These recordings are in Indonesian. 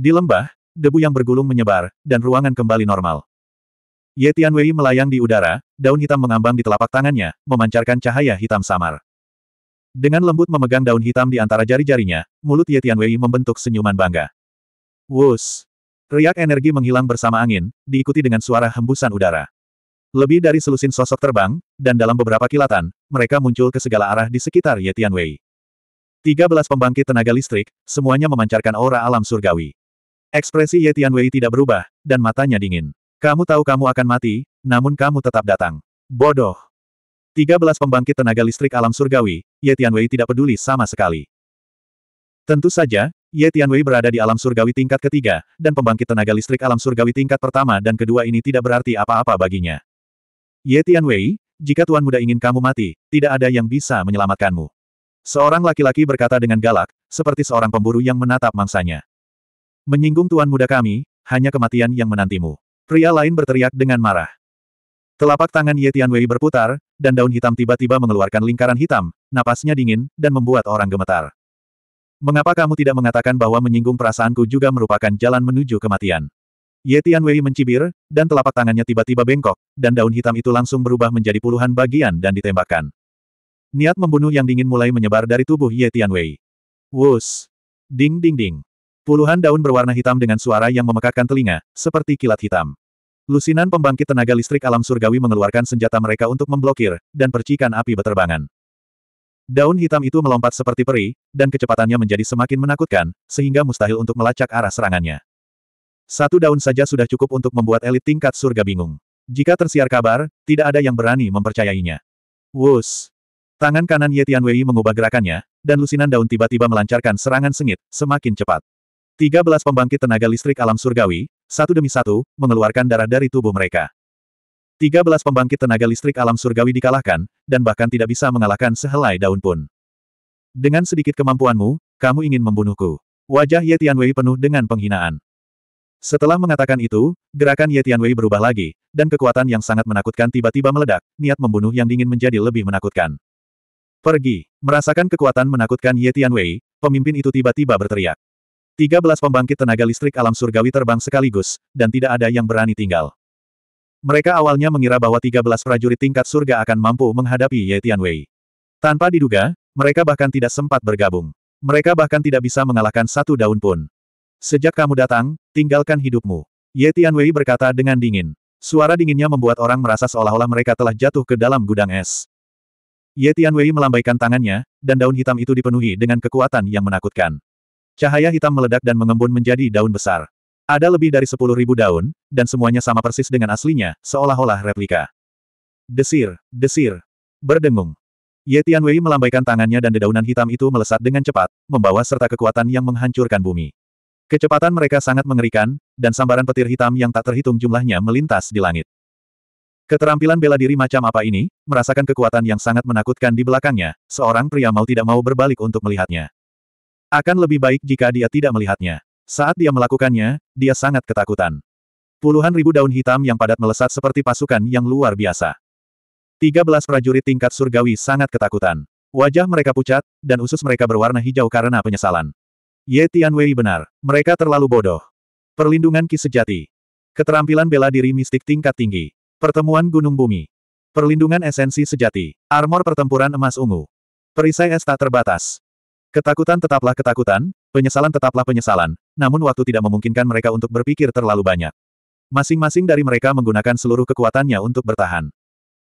Di lembah, debu yang bergulung menyebar, dan ruangan kembali normal. Ye Tianwei melayang di udara, daun hitam mengambang di telapak tangannya, memancarkan cahaya hitam samar. Dengan lembut memegang daun hitam di antara jari-jarinya, mulut Ye Tianwei membentuk senyuman bangga. Wus! Riak energi menghilang bersama angin, diikuti dengan suara hembusan udara. Lebih dari selusin sosok terbang, dan dalam beberapa kilatan, mereka muncul ke segala arah di sekitar Ye Tianwei. 13 pembangkit tenaga listrik, semuanya memancarkan aura alam surgawi. Ekspresi Ye Tianwei tidak berubah, dan matanya dingin. Kamu tahu kamu akan mati, namun kamu tetap datang. Bodoh. 13 pembangkit tenaga listrik alam surgawi, Ye Tianwei tidak peduli sama sekali. Tentu saja, Ye Tianwei berada di alam surgawi tingkat ketiga, dan pembangkit tenaga listrik alam surgawi tingkat pertama dan kedua ini tidak berarti apa-apa baginya. Ye Tianwei, jika Tuan Muda ingin kamu mati, tidak ada yang bisa menyelamatkanmu. Seorang laki-laki berkata dengan galak, seperti seorang pemburu yang menatap mangsanya. Menyinggung tuan muda kami, hanya kematian yang menantimu. Pria lain berteriak dengan marah. Telapak tangan Ye Wei berputar, dan daun hitam tiba-tiba mengeluarkan lingkaran hitam, napasnya dingin, dan membuat orang gemetar. Mengapa kamu tidak mengatakan bahwa menyinggung perasaanku juga merupakan jalan menuju kematian? Ye Wei mencibir, dan telapak tangannya tiba-tiba bengkok, dan daun hitam itu langsung berubah menjadi puluhan bagian dan ditembakkan. Niat membunuh yang dingin mulai menyebar dari tubuh Ye Wei. Wus! Ding ding ding! Puluhan daun berwarna hitam dengan suara yang memekakkan telinga, seperti kilat hitam. Lusinan pembangkit tenaga listrik alam surgawi mengeluarkan senjata mereka untuk memblokir, dan percikan api beterbangan. Daun hitam itu melompat seperti peri, dan kecepatannya menjadi semakin menakutkan, sehingga mustahil untuk melacak arah serangannya. Satu daun saja sudah cukup untuk membuat elit tingkat surga bingung. Jika tersiar kabar, tidak ada yang berani mempercayainya. Wus! Tangan kanan Ye Tianwei mengubah gerakannya, dan lusinan daun tiba-tiba melancarkan serangan sengit, semakin cepat. 13 pembangkit tenaga listrik alam surgawi, satu demi satu, mengeluarkan darah dari tubuh mereka. 13 pembangkit tenaga listrik alam surgawi dikalahkan, dan bahkan tidak bisa mengalahkan sehelai daun pun. Dengan sedikit kemampuanmu, kamu ingin membunuhku. Wajah Ye Tianwei penuh dengan penghinaan. Setelah mengatakan itu, gerakan Ye Tianwei berubah lagi, dan kekuatan yang sangat menakutkan tiba-tiba meledak, niat membunuh yang dingin menjadi lebih menakutkan. Pergi, merasakan kekuatan menakutkan Ye Tianwei, pemimpin itu tiba-tiba berteriak. 13 pembangkit tenaga listrik alam surgawi terbang sekaligus, dan tidak ada yang berani tinggal. Mereka awalnya mengira bahwa tiga belas prajurit tingkat surga akan mampu menghadapi Ye Tianwei. Tanpa diduga, mereka bahkan tidak sempat bergabung. Mereka bahkan tidak bisa mengalahkan satu daun pun. Sejak kamu datang, tinggalkan hidupmu. Ye Tianwei berkata dengan dingin. Suara dinginnya membuat orang merasa seolah-olah mereka telah jatuh ke dalam gudang es. Ye Tianwei melambaikan tangannya, dan daun hitam itu dipenuhi dengan kekuatan yang menakutkan. Cahaya hitam meledak dan mengembun menjadi daun besar. Ada lebih dari sepuluh ribu daun, dan semuanya sama persis dengan aslinya, seolah-olah replika. Desir, desir, berdengung. Ye Tianwei melambaikan tangannya dan dedaunan hitam itu melesat dengan cepat, membawa serta kekuatan yang menghancurkan bumi. Kecepatan mereka sangat mengerikan, dan sambaran petir hitam yang tak terhitung jumlahnya melintas di langit. Keterampilan bela diri macam apa ini, merasakan kekuatan yang sangat menakutkan di belakangnya, seorang pria mau tidak mau berbalik untuk melihatnya. Akan lebih baik jika dia tidak melihatnya. Saat dia melakukannya, dia sangat ketakutan. Puluhan ribu daun hitam yang padat melesat seperti pasukan yang luar biasa. Tiga belas prajurit tingkat surgawi sangat ketakutan. Wajah mereka pucat, dan usus mereka berwarna hijau karena penyesalan. Ye Tianwei benar, mereka terlalu bodoh. Perlindungan Ki Sejati. Keterampilan bela diri mistik tingkat tinggi. Pertemuan Gunung Bumi. Perlindungan Esensi Sejati. Armor Pertempuran Emas Ungu. Perisai Es Tak Terbatas. Ketakutan tetaplah ketakutan, penyesalan tetaplah penyesalan, namun waktu tidak memungkinkan mereka untuk berpikir terlalu banyak. Masing-masing dari mereka menggunakan seluruh kekuatannya untuk bertahan.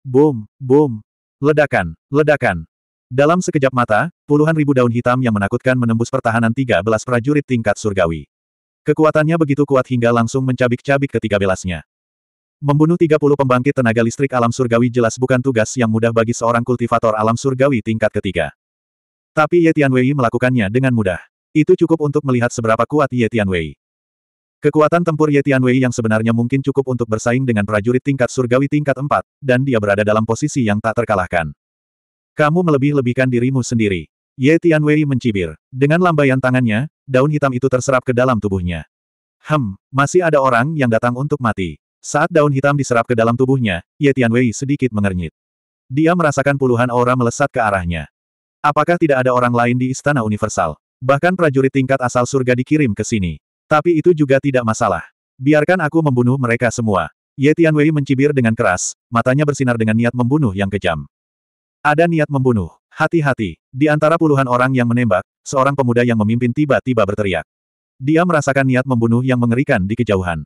Boom, boom, ledakan, ledakan. Dalam sekejap mata, puluhan ribu daun hitam yang menakutkan menembus pertahanan tiga belas prajurit tingkat surgawi. Kekuatannya begitu kuat hingga langsung mencabik-cabik ketiga belasnya. Membunuh 30 pembangkit tenaga listrik alam surgawi jelas bukan tugas yang mudah bagi seorang kultivator alam surgawi tingkat ketiga. Tapi Ye Tianwei melakukannya dengan mudah. Itu cukup untuk melihat seberapa kuat Ye Tianwei. Kekuatan tempur Ye Tianwei yang sebenarnya mungkin cukup untuk bersaing dengan prajurit tingkat surgawi tingkat 4, dan dia berada dalam posisi yang tak terkalahkan. Kamu melebih-lebihkan dirimu sendiri. Ye Tianwei mencibir. Dengan lambaian tangannya, daun hitam itu terserap ke dalam tubuhnya. Hem, masih ada orang yang datang untuk mati. Saat daun hitam diserap ke dalam tubuhnya, Ye Tianwei sedikit mengernyit. Dia merasakan puluhan aura melesat ke arahnya. Apakah tidak ada orang lain di Istana Universal? Bahkan prajurit tingkat asal surga dikirim ke sini. Tapi itu juga tidak masalah. Biarkan aku membunuh mereka semua. Ye Tianwei mencibir dengan keras, matanya bersinar dengan niat membunuh yang kejam. Ada niat membunuh. Hati-hati. Di antara puluhan orang yang menembak, seorang pemuda yang memimpin tiba-tiba berteriak. Dia merasakan niat membunuh yang mengerikan di kejauhan.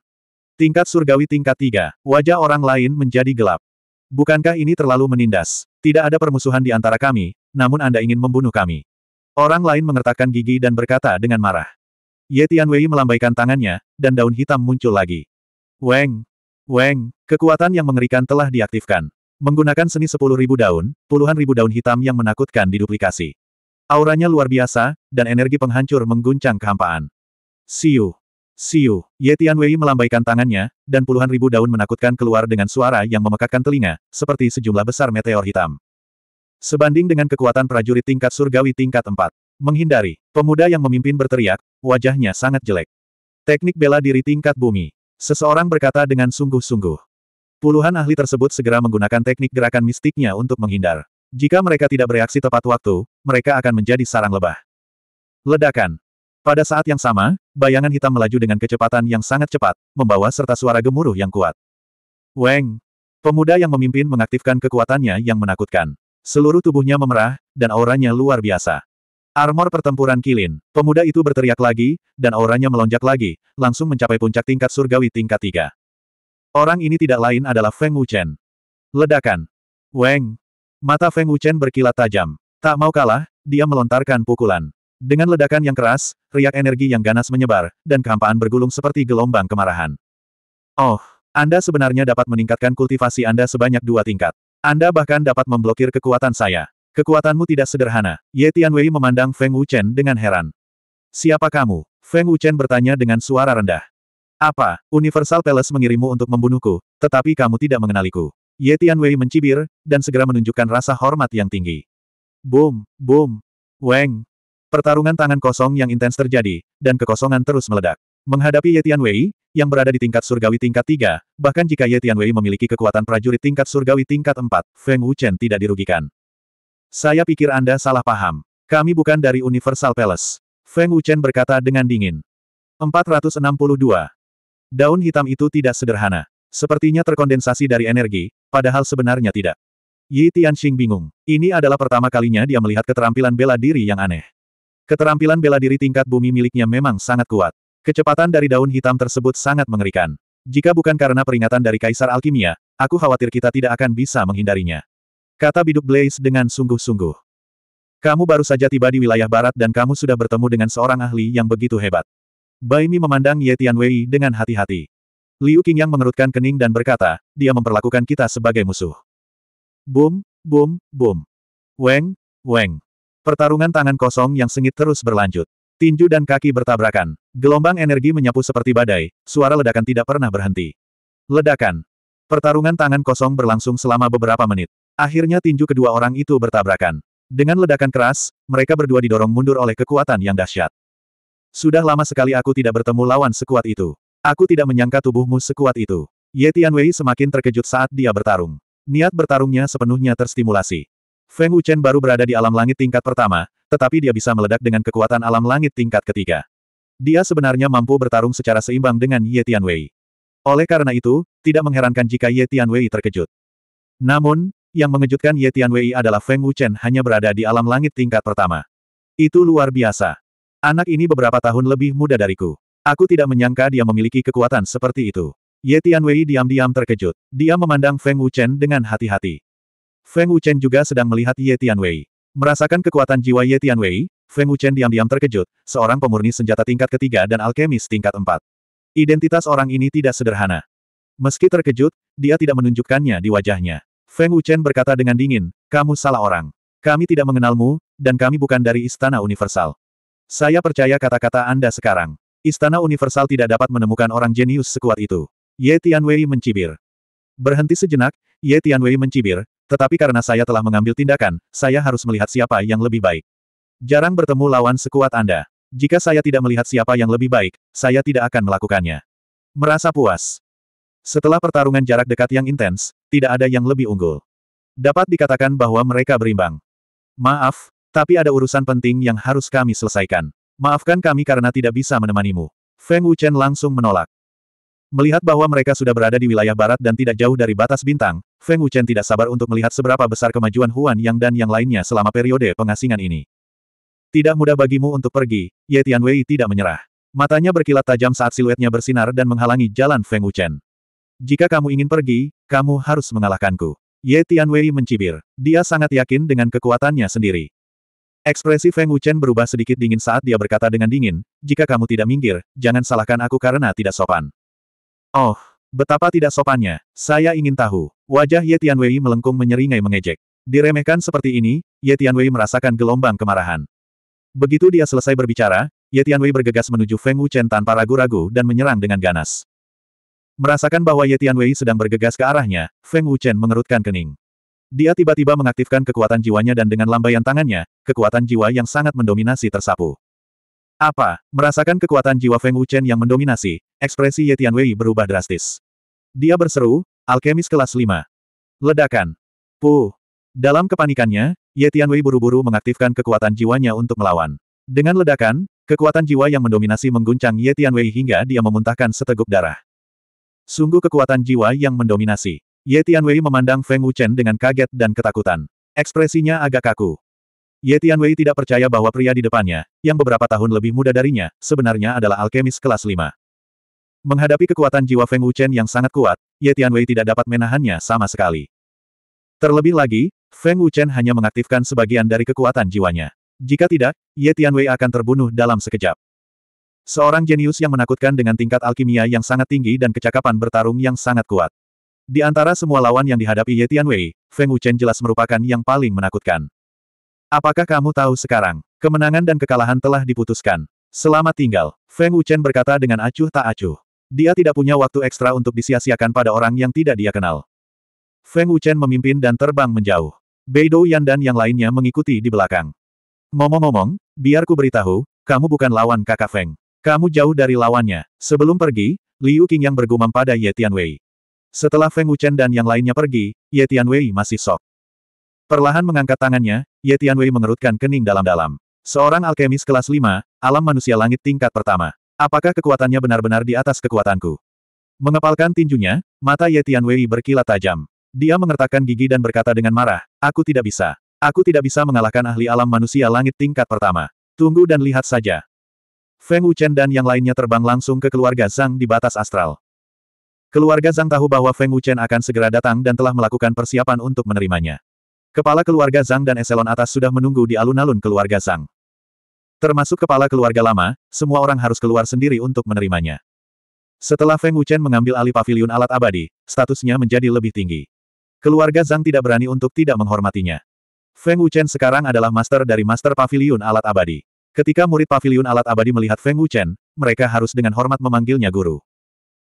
Tingkat surgawi tingkat tiga, wajah orang lain menjadi gelap. Bukankah ini terlalu menindas? Tidak ada permusuhan di antara kami, namun Anda ingin membunuh kami. Orang lain mengertakkan gigi dan berkata dengan marah. Ye Tianwei melambaikan tangannya, dan daun hitam muncul lagi. Weng! Weng! Kekuatan yang mengerikan telah diaktifkan. Menggunakan seni sepuluh ribu daun, puluhan ribu daun hitam yang menakutkan diduplikasi. Auranya luar biasa, dan energi penghancur mengguncang kehampaan. Siu! Siu, Ye Wei melambaikan tangannya, dan puluhan ribu daun menakutkan keluar dengan suara yang memekakkan telinga, seperti sejumlah besar meteor hitam. Sebanding dengan kekuatan prajurit tingkat surgawi tingkat 4. Menghindari, pemuda yang memimpin berteriak, wajahnya sangat jelek. Teknik bela diri tingkat bumi. Seseorang berkata dengan sungguh-sungguh. Puluhan ahli tersebut segera menggunakan teknik gerakan mistiknya untuk menghindar. Jika mereka tidak bereaksi tepat waktu, mereka akan menjadi sarang lebah. Ledakan. Pada saat yang sama, bayangan hitam melaju dengan kecepatan yang sangat cepat, membawa serta suara gemuruh yang kuat. Weng! Pemuda yang memimpin mengaktifkan kekuatannya yang menakutkan. Seluruh tubuhnya memerah, dan auranya luar biasa. Armor pertempuran kilin, pemuda itu berteriak lagi, dan auranya melonjak lagi, langsung mencapai puncak tingkat surgawi tingkat tiga. Orang ini tidak lain adalah Feng Wuchen. Ledakan. Weng! Mata Feng Wuchen berkilat tajam. Tak mau kalah, dia melontarkan pukulan. Dengan ledakan yang keras, riak energi yang ganas menyebar, dan kehampaan bergulung seperti gelombang kemarahan. Oh, Anda sebenarnya dapat meningkatkan kultivasi Anda sebanyak dua tingkat. Anda bahkan dapat memblokir kekuatan saya. Kekuatanmu tidak sederhana. Ye Tianwei memandang Feng Wuchen dengan heran. Siapa kamu? Feng Wuchen bertanya dengan suara rendah. Apa, Universal Palace mengirimu untuk membunuhku, tetapi kamu tidak mengenaliku. Ye Tianwei mencibir, dan segera menunjukkan rasa hormat yang tinggi. Boom, boom. Weng, Pertarungan tangan kosong yang intens terjadi, dan kekosongan terus meledak. Menghadapi Yetian Wei, yang berada di tingkat surgawi tingkat 3, bahkan jika Yetian Wei memiliki kekuatan prajurit tingkat surgawi tingkat 4, Feng Wuchen tidak dirugikan. Saya pikir Anda salah paham. Kami bukan dari Universal Palace. Feng Wuchen berkata dengan dingin. 462. Daun hitam itu tidak sederhana. Sepertinya terkondensasi dari energi, padahal sebenarnya tidak. Yi Tianxing bingung. Ini adalah pertama kalinya dia melihat keterampilan bela diri yang aneh. Keterampilan bela diri tingkat bumi miliknya memang sangat kuat. Kecepatan dari daun hitam tersebut sangat mengerikan. Jika bukan karena peringatan dari Kaisar Alkimia, aku khawatir kita tidak akan bisa menghindarinya. Kata biduk Blaze dengan sungguh-sungguh. Kamu baru saja tiba di wilayah barat dan kamu sudah bertemu dengan seorang ahli yang begitu hebat. Baimi memandang Ye Tianwei dengan hati-hati. Liu Qingyang mengerutkan kening dan berkata, dia memperlakukan kita sebagai musuh. Boom, boom, boom. Weng, weng. Pertarungan tangan kosong yang sengit terus berlanjut. Tinju dan kaki bertabrakan. Gelombang energi menyapu seperti badai, suara ledakan tidak pernah berhenti. Ledakan. Pertarungan tangan kosong berlangsung selama beberapa menit. Akhirnya tinju kedua orang itu bertabrakan. Dengan ledakan keras, mereka berdua didorong mundur oleh kekuatan yang dahsyat. Sudah lama sekali aku tidak bertemu lawan sekuat itu. Aku tidak menyangka tubuhmu sekuat itu. Ye Tianwei semakin terkejut saat dia bertarung. Niat bertarungnya sepenuhnya terstimulasi. Feng Wuchen baru berada di alam langit tingkat pertama, tetapi dia bisa meledak dengan kekuatan alam langit tingkat ketiga. Dia sebenarnya mampu bertarung secara seimbang dengan Ye Tianwei. Oleh karena itu, tidak mengherankan jika Ye Tianwei terkejut. Namun, yang mengejutkan Ye Tianwei adalah Feng Wuchen hanya berada di alam langit tingkat pertama. Itu luar biasa. Anak ini beberapa tahun lebih muda dariku. Aku tidak menyangka dia memiliki kekuatan seperti itu. Ye Tianwei diam-diam terkejut. Dia memandang Feng Wuchen dengan hati-hati. Feng Wuchen juga sedang melihat Ye Tianwei. Merasakan kekuatan jiwa Ye Tianwei, Feng Wuchen diam-diam terkejut, seorang pemurni senjata tingkat ketiga dan alkemis tingkat empat. Identitas orang ini tidak sederhana. Meski terkejut, dia tidak menunjukkannya di wajahnya. Feng Wuchen berkata dengan dingin, kamu salah orang. Kami tidak mengenalmu, dan kami bukan dari Istana Universal. Saya percaya kata-kata Anda sekarang. Istana Universal tidak dapat menemukan orang jenius sekuat itu. Ye Tianwei mencibir. Berhenti sejenak, Ye Tianwei mencibir, tetapi karena saya telah mengambil tindakan, saya harus melihat siapa yang lebih baik. Jarang bertemu lawan sekuat Anda. Jika saya tidak melihat siapa yang lebih baik, saya tidak akan melakukannya. Merasa puas. Setelah pertarungan jarak dekat yang intens, tidak ada yang lebih unggul. Dapat dikatakan bahwa mereka berimbang. Maaf, tapi ada urusan penting yang harus kami selesaikan. Maafkan kami karena tidak bisa menemanimu. Feng Wuchen langsung menolak. Melihat bahwa mereka sudah berada di wilayah barat dan tidak jauh dari batas bintang, Feng Wuchen tidak sabar untuk melihat seberapa besar kemajuan Huan Yang dan yang lainnya selama periode pengasingan ini. Tidak mudah bagimu untuk pergi, Ye Tianwei tidak menyerah. Matanya berkilat tajam saat siluetnya bersinar dan menghalangi jalan Feng Wuchen. Jika kamu ingin pergi, kamu harus mengalahkanku. Ye Tianwei mencibir. Dia sangat yakin dengan kekuatannya sendiri. Ekspresi Feng Wuchen berubah sedikit dingin saat dia berkata dengan dingin, jika kamu tidak minggir, jangan salahkan aku karena tidak sopan. Oh, betapa tidak sopannya, saya ingin tahu, Wajah Ye Tianwei melengkung menyeringai mengejek. Diremehkan seperti ini, Ye Tianwei merasakan gelombang kemarahan. Begitu dia selesai berbicara, Ye Tianwei bergegas menuju Feng Wuchen tanpa ragu-ragu dan menyerang dengan ganas. Merasakan bahwa Ye Tianwei sedang bergegas ke arahnya, Feng Wuchen mengerutkan kening. Dia tiba-tiba mengaktifkan kekuatan jiwanya dan dengan lambaian tangannya, kekuatan jiwa yang sangat mendominasi tersapu. Apa? Merasakan kekuatan jiwa Feng Wuchen yang mendominasi, ekspresi Ye Tianwei berubah drastis. Dia berseru, Alkemis kelas 5. Ledakan. Puh. Dalam kepanikannya, Ye Tianwei buru-buru mengaktifkan kekuatan jiwanya untuk melawan. Dengan ledakan, kekuatan jiwa yang mendominasi mengguncang Ye Tianwei hingga dia memuntahkan seteguk darah. Sungguh kekuatan jiwa yang mendominasi. Ye Tianwei memandang Feng Wuchen dengan kaget dan ketakutan. Ekspresinya agak kaku. Ye Tianwei tidak percaya bahwa pria di depannya, yang beberapa tahun lebih muda darinya, sebenarnya adalah alkemis kelas 5. Menghadapi kekuatan jiwa Feng Wuchen yang sangat kuat, Ye Tianwei tidak dapat menahannya sama sekali. Terlebih lagi, Feng Wuchen hanya mengaktifkan sebagian dari kekuatan jiwanya. Jika tidak, Ye Tianwei akan terbunuh dalam sekejap. Seorang jenius yang menakutkan dengan tingkat alkimia yang sangat tinggi dan kecakapan bertarung yang sangat kuat. Di antara semua lawan yang dihadapi Ye Tianwei, Feng Wuchen jelas merupakan yang paling menakutkan. Apakah kamu tahu sekarang? Kemenangan dan kekalahan telah diputuskan. Selamat tinggal, Feng Wuchen berkata dengan acuh tak acuh. Dia tidak punya waktu ekstra untuk disia-siakan pada orang yang tidak dia kenal. Feng Wuchen memimpin dan terbang menjauh. Beidou Yan dan yang lainnya mengikuti di belakang. Ngomong-ngomong, biar ku beritahu, kamu bukan lawan kakak Feng. Kamu jauh dari lawannya. Sebelum pergi, Liu Qing yang bergumam pada Ye Tianwei. Setelah Feng Wuchen dan yang lainnya pergi, Ye Tianwei masih sok. Perlahan mengangkat tangannya, Ye Tianwei mengerutkan kening dalam-dalam. Seorang alkemis kelas 5, alam manusia langit tingkat pertama. Apakah kekuatannya benar-benar di atas kekuatanku? Mengepalkan tinjunya, mata Ye Tianwei berkilat tajam. Dia mengertakkan gigi dan berkata dengan marah, aku tidak bisa. Aku tidak bisa mengalahkan ahli alam manusia langit tingkat pertama. Tunggu dan lihat saja. Feng Wuchen dan yang lainnya terbang langsung ke keluarga Zhang di batas astral. Keluarga Zhang tahu bahwa Feng Wuchen akan segera datang dan telah melakukan persiapan untuk menerimanya. Kepala keluarga Zhang dan eselon atas sudah menunggu di alun-alun keluarga Zhang. Termasuk kepala keluarga lama, semua orang harus keluar sendiri untuk menerimanya. Setelah Feng Wuchen mengambil alih pavilion alat abadi, statusnya menjadi lebih tinggi. Keluarga Zhang tidak berani untuk tidak menghormatinya. Feng Wuchen sekarang adalah master dari master pavilion alat abadi. Ketika murid pavilion alat abadi melihat Feng Wuchen, mereka harus dengan hormat memanggilnya guru.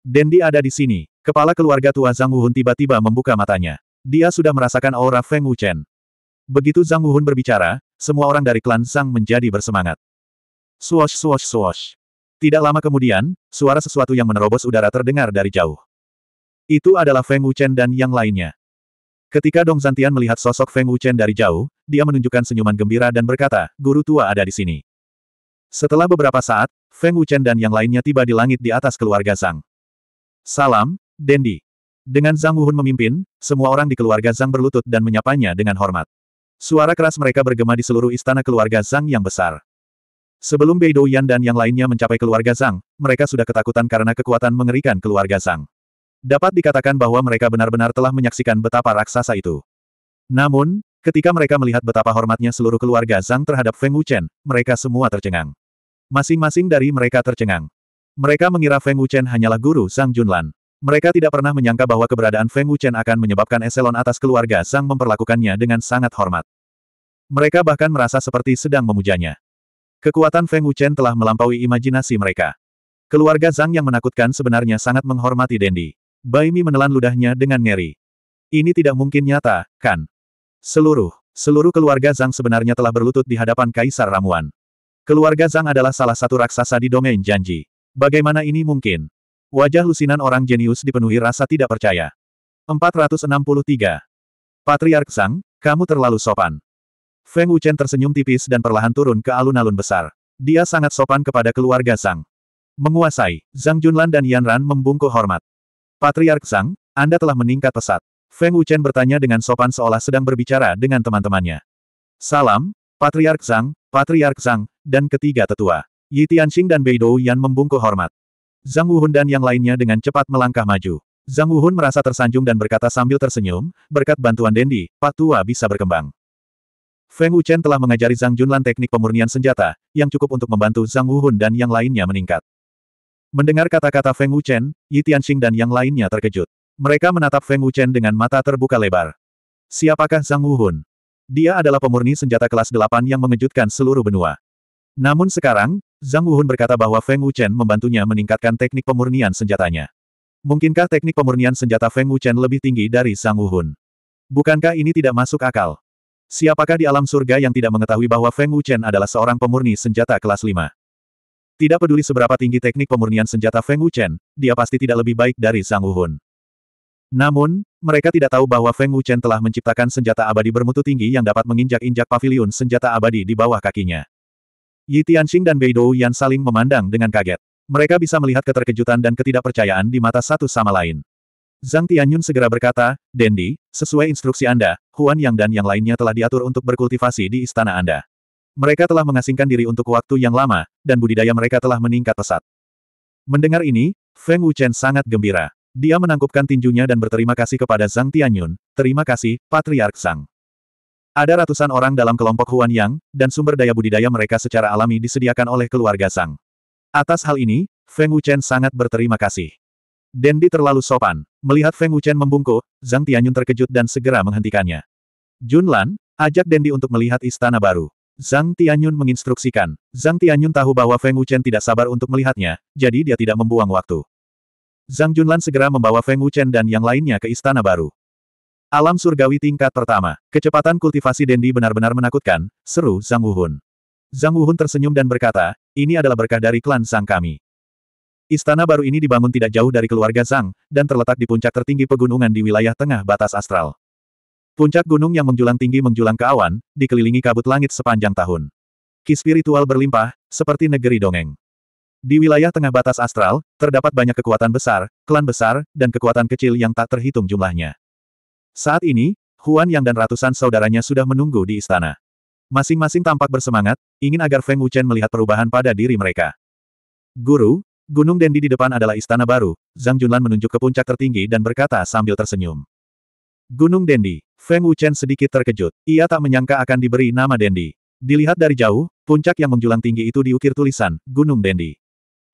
Dendi ada di sini. Kepala keluarga tua Zhang Wuhun tiba-tiba membuka matanya. Dia sudah merasakan aura Feng Wuchen. Begitu Zhang Wuhun berbicara, semua orang dari klan Sang menjadi bersemangat. Swash swash swash. Tidak lama kemudian, suara sesuatu yang menerobos udara terdengar dari jauh. Itu adalah Feng Wuchen dan yang lainnya. Ketika Dong Zantian melihat sosok Feng Wuchen dari jauh, dia menunjukkan senyuman gembira dan berkata, guru tua ada di sini. Setelah beberapa saat, Feng Wuchen dan yang lainnya tiba di langit di atas keluarga Zhang. Salam, Dendi. Dengan Zhang Wuhun memimpin, semua orang di keluarga Zhang berlutut dan menyapanya dengan hormat. Suara keras mereka bergema di seluruh istana keluarga Zhang yang besar. Sebelum Bei Yan dan yang lainnya mencapai keluarga Zhang, mereka sudah ketakutan karena kekuatan mengerikan keluarga Zhang. Dapat dikatakan bahwa mereka benar-benar telah menyaksikan betapa raksasa itu. Namun, ketika mereka melihat betapa hormatnya seluruh keluarga Zhang terhadap Feng Wuchen, mereka semua tercengang. Masing-masing dari mereka tercengang. Mereka mengira Feng Wuchen hanyalah guru Zhang Junlan. Mereka tidak pernah menyangka bahwa keberadaan Feng Wuchen akan menyebabkan eselon atas keluarga Zhang memperlakukannya dengan sangat hormat. Mereka bahkan merasa seperti sedang memujanya. Kekuatan Feng Wuchen telah melampaui imajinasi mereka. Keluarga Zhang yang menakutkan sebenarnya sangat menghormati Dendi. Bai Mi menelan ludahnya dengan ngeri. Ini tidak mungkin nyata, kan? Seluruh, seluruh keluarga Zhang sebenarnya telah berlutut di hadapan Kaisar Ramuan. Keluarga Zhang adalah salah satu raksasa di domain janji. Bagaimana ini mungkin? Wajah lusinan orang jenius dipenuhi rasa tidak percaya. 463. Patriark Sang, kamu terlalu sopan. Feng Wuchen tersenyum tipis dan perlahan turun ke alun-alun besar. Dia sangat sopan kepada keluarga Sang. Menguasai, Zhang Junlan dan Yan Ran membungkuk hormat. Patriark Sang, Anda telah meningkat pesat. Feng Wuchen bertanya dengan sopan seolah sedang berbicara dengan teman-temannya. Salam, Patriark Sang, Patriark Sang, dan ketiga tetua. Yi Tianxing dan Beidou Yan membungkuk hormat. Zhang Wuhun dan yang lainnya dengan cepat melangkah maju. Zhang Wuhun merasa tersanjung dan berkata sambil tersenyum, berkat bantuan Dendi, Patua bisa berkembang. Feng Wuchen telah mengajari Zhang Junlan teknik pemurnian senjata, yang cukup untuk membantu Zhang Wuhun dan yang lainnya meningkat. Mendengar kata-kata Feng Wuchen, Yi Tianxing dan yang lainnya terkejut. Mereka menatap Feng Wuchen dengan mata terbuka lebar. Siapakah Zhang Wuhun? Dia adalah pemurni senjata kelas 8 yang mengejutkan seluruh benua. Namun sekarang, Zhang Wuhun berkata bahwa Feng Wuchen membantunya meningkatkan teknik pemurnian senjatanya. Mungkinkah teknik pemurnian senjata Feng Wuchen lebih tinggi dari Zhang Wuhun? Bukankah ini tidak masuk akal? Siapakah di alam surga yang tidak mengetahui bahwa Feng Wuchen adalah seorang pemurni senjata kelas 5? Tidak peduli seberapa tinggi teknik pemurnian senjata Feng Wuchen, dia pasti tidak lebih baik dari Zhang Wuhun. Namun, mereka tidak tahu bahwa Feng Wuchen telah menciptakan senjata abadi bermutu tinggi yang dapat menginjak-injak paviliun senjata abadi di bawah kakinya. Yi Tianxing dan Beidou Yan saling memandang dengan kaget. Mereka bisa melihat keterkejutan dan ketidakpercayaan di mata satu sama lain. Zhang Tianyun segera berkata, Dendi, sesuai instruksi Anda, Huan Yang dan yang lainnya telah diatur untuk berkultivasi di istana Anda. Mereka telah mengasingkan diri untuk waktu yang lama, dan budidaya mereka telah meningkat pesat. Mendengar ini, Feng Wuchen sangat gembira. Dia menangkupkan tinjunya dan berterima kasih kepada Zhang Tianyun, terima kasih, Patriark Zhang. Ada ratusan orang dalam kelompok Huan Yang, dan sumber daya budidaya mereka secara alami disediakan oleh keluarga Sang. Atas hal ini, Feng Wuchen sangat berterima kasih. Dendi terlalu sopan. Melihat Feng Wuchen membungkuk, Zhang Tianyun terkejut dan segera menghentikannya. Jun Lan, ajak Dendi untuk melihat istana baru. Zhang Tianyun menginstruksikan. Zhang Tianyun tahu bahwa Feng Wuchen tidak sabar untuk melihatnya, jadi dia tidak membuang waktu. Zhang Junlan segera membawa Feng Wuchen dan yang lainnya ke istana baru. Alam surgawi tingkat pertama. Kecepatan kultivasi Dendi benar-benar menakutkan, seru Zhang Wuhun. Zhang Wuhun tersenyum dan berkata, ini adalah berkah dari klan Sang kami. Istana baru ini dibangun tidak jauh dari keluarga Zhang, dan terletak di puncak tertinggi pegunungan di wilayah tengah batas astral. Puncak gunung yang menjulang tinggi menjulang ke awan, dikelilingi kabut langit sepanjang tahun. Ki spiritual berlimpah, seperti negeri dongeng. Di wilayah tengah batas astral, terdapat banyak kekuatan besar, klan besar, dan kekuatan kecil yang tak terhitung jumlahnya. Saat ini, Huan Yang dan ratusan saudaranya sudah menunggu di istana. Masing-masing tampak bersemangat, ingin agar Feng Wuchen melihat perubahan pada diri mereka. Guru, Gunung Dendi di depan adalah istana baru, Zhang Junlan menunjuk ke puncak tertinggi dan berkata sambil tersenyum. Gunung Dendi, Feng Wuchen sedikit terkejut, ia tak menyangka akan diberi nama Dendi. Dilihat dari jauh, puncak yang menjulang tinggi itu diukir tulisan, Gunung Dendi.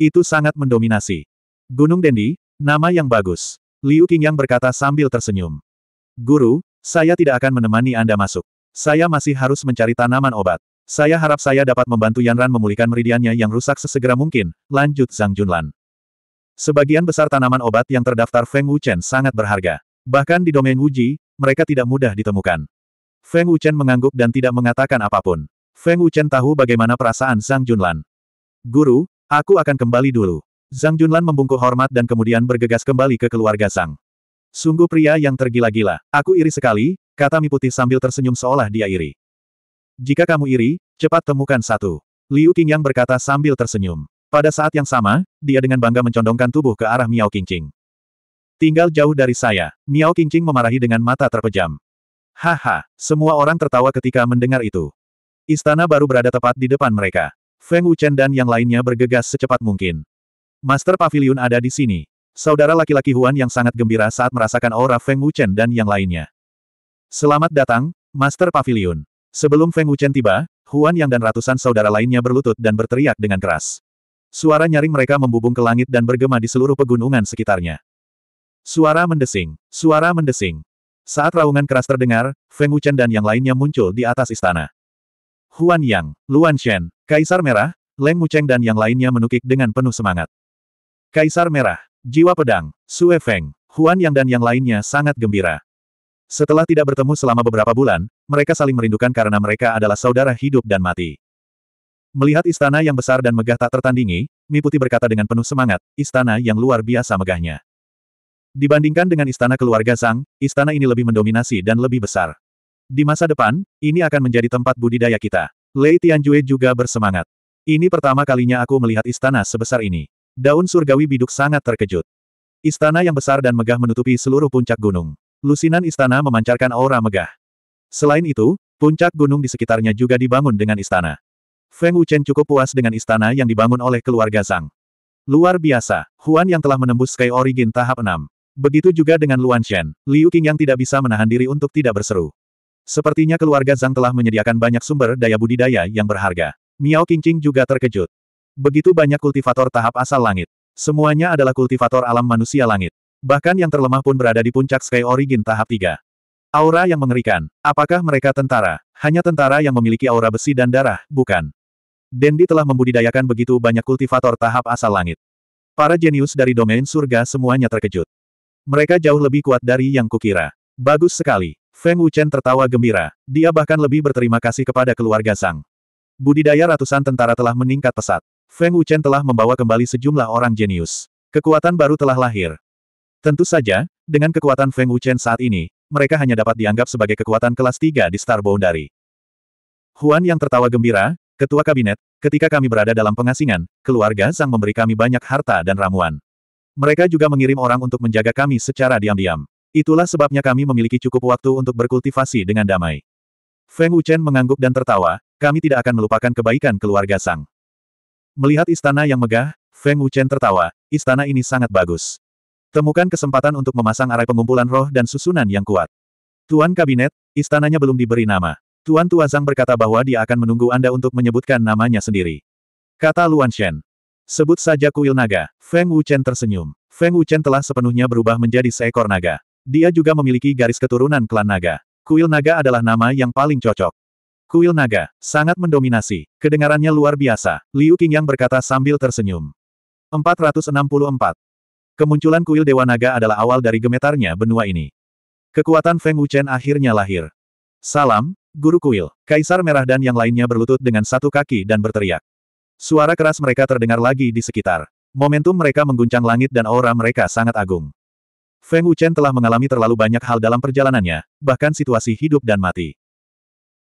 Itu sangat mendominasi. Gunung Dendi, nama yang bagus. Liu Qingyang berkata sambil tersenyum. Guru, saya tidak akan menemani Anda masuk. Saya masih harus mencari tanaman obat. Saya harap saya dapat membantu Yanran memulihkan meridiannya yang rusak sesegera mungkin, lanjut Zhang Junlan. Sebagian besar tanaman obat yang terdaftar Feng Wuchen sangat berharga. Bahkan di domain Wuji, mereka tidak mudah ditemukan. Feng Wuchen mengangguk dan tidak mengatakan apapun. Feng Wuchen tahu bagaimana perasaan Zhang Junlan. Guru, aku akan kembali dulu. Zhang Junlan membungkuk hormat dan kemudian bergegas kembali ke keluarga Zhang. Sungguh pria yang tergila-gila. Aku iri sekali, kata Mi Putih sambil tersenyum seolah dia iri. Jika kamu iri, cepat temukan satu. Liu yang berkata sambil tersenyum. Pada saat yang sama, dia dengan bangga mencondongkan tubuh ke arah Miao Qingqing. Tinggal jauh dari saya, Miao Qingqing memarahi dengan mata terpejam. Haha, semua orang tertawa ketika mendengar itu. Istana baru berada tepat di depan mereka. Feng Wuchen dan yang lainnya bergegas secepat mungkin. Master Pavilion ada di sini. Saudara laki-laki Huan yang sangat gembira saat merasakan aura Feng Wuchen dan yang lainnya. Selamat datang, Master Pavilion. Sebelum Feng Wuchen tiba, Huan Yang dan ratusan saudara lainnya berlutut dan berteriak dengan keras. Suara nyaring mereka membubung ke langit dan bergema di seluruh pegunungan sekitarnya. Suara mendesing, suara mendesing. Saat raungan keras terdengar, Feng Wuchen dan yang lainnya muncul di atas istana. Huan Yang, Luan Shen, Kaisar Merah, Leng Mucheng dan yang lainnya menukik dengan penuh semangat. Kaisar Merah, Jiwa pedang, Sue Feng, Huan Yang dan yang lainnya sangat gembira. Setelah tidak bertemu selama beberapa bulan, mereka saling merindukan karena mereka adalah saudara hidup dan mati. Melihat istana yang besar dan megah tak tertandingi, Mi Putih berkata dengan penuh semangat, istana yang luar biasa megahnya. Dibandingkan dengan istana keluarga Sang, istana ini lebih mendominasi dan lebih besar. Di masa depan, ini akan menjadi tempat budidaya kita. Lei Tianjue juga bersemangat. Ini pertama kalinya aku melihat istana sebesar ini. Daun surgawi biduk sangat terkejut. Istana yang besar dan megah menutupi seluruh puncak gunung. Lusinan istana memancarkan aura megah. Selain itu, puncak gunung di sekitarnya juga dibangun dengan istana. Feng Wuchen cukup puas dengan istana yang dibangun oleh keluarga Zhang. Luar biasa, Huan yang telah menembus Sky Origin tahap 6. Begitu juga dengan Luan Shen, Liu Qing yang tidak bisa menahan diri untuk tidak berseru. Sepertinya keluarga Zhang telah menyediakan banyak sumber daya budidaya yang berharga. Miao Qingqing juga terkejut. Begitu banyak kultivator tahap asal langit. Semuanya adalah kultivator alam manusia langit. Bahkan yang terlemah pun berada di puncak Sky Origin tahap 3. Aura yang mengerikan. Apakah mereka tentara? Hanya tentara yang memiliki aura besi dan darah, bukan. Dendi telah membudidayakan begitu banyak kultivator tahap asal langit. Para jenius dari domain surga semuanya terkejut. Mereka jauh lebih kuat dari yang kukira. Bagus sekali. Feng Wuchen tertawa gembira. Dia bahkan lebih berterima kasih kepada keluarga sang. Budidaya ratusan tentara telah meningkat pesat. Feng Wuchen telah membawa kembali sejumlah orang jenius. Kekuatan baru telah lahir. Tentu saja, dengan kekuatan Feng Wuchen saat ini, mereka hanya dapat dianggap sebagai kekuatan kelas 3 di Star Boundary. Huan yang tertawa gembira, Ketua Kabinet, ketika kami berada dalam pengasingan, keluarga Zhang memberi kami banyak harta dan ramuan. Mereka juga mengirim orang untuk menjaga kami secara diam-diam. Itulah sebabnya kami memiliki cukup waktu untuk berkultivasi dengan damai. Feng Wuchen mengangguk dan tertawa, kami tidak akan melupakan kebaikan keluarga Sang. Melihat istana yang megah, Feng Wuchen tertawa, istana ini sangat bagus. Temukan kesempatan untuk memasang arai pengumpulan roh dan susunan yang kuat. Tuan Kabinet, istananya belum diberi nama. Tuan Zhang berkata bahwa dia akan menunggu Anda untuk menyebutkan namanya sendiri. Kata Luan Shen. Sebut saja kuil naga. Feng Wuchen tersenyum. Feng Wuchen telah sepenuhnya berubah menjadi seekor naga. Dia juga memiliki garis keturunan klan naga. Kuil naga adalah nama yang paling cocok. Kuil naga, sangat mendominasi. Kedengarannya luar biasa, Liu Qingyang berkata sambil tersenyum. 464. Kemunculan kuil Dewa Naga adalah awal dari gemetarnya benua ini. Kekuatan Feng Wuchen akhirnya lahir. Salam, Guru Kuil. Kaisar Merah dan yang lainnya berlutut dengan satu kaki dan berteriak. Suara keras mereka terdengar lagi di sekitar. Momentum mereka mengguncang langit dan aura mereka sangat agung. Feng Wuchen telah mengalami terlalu banyak hal dalam perjalanannya, bahkan situasi hidup dan mati.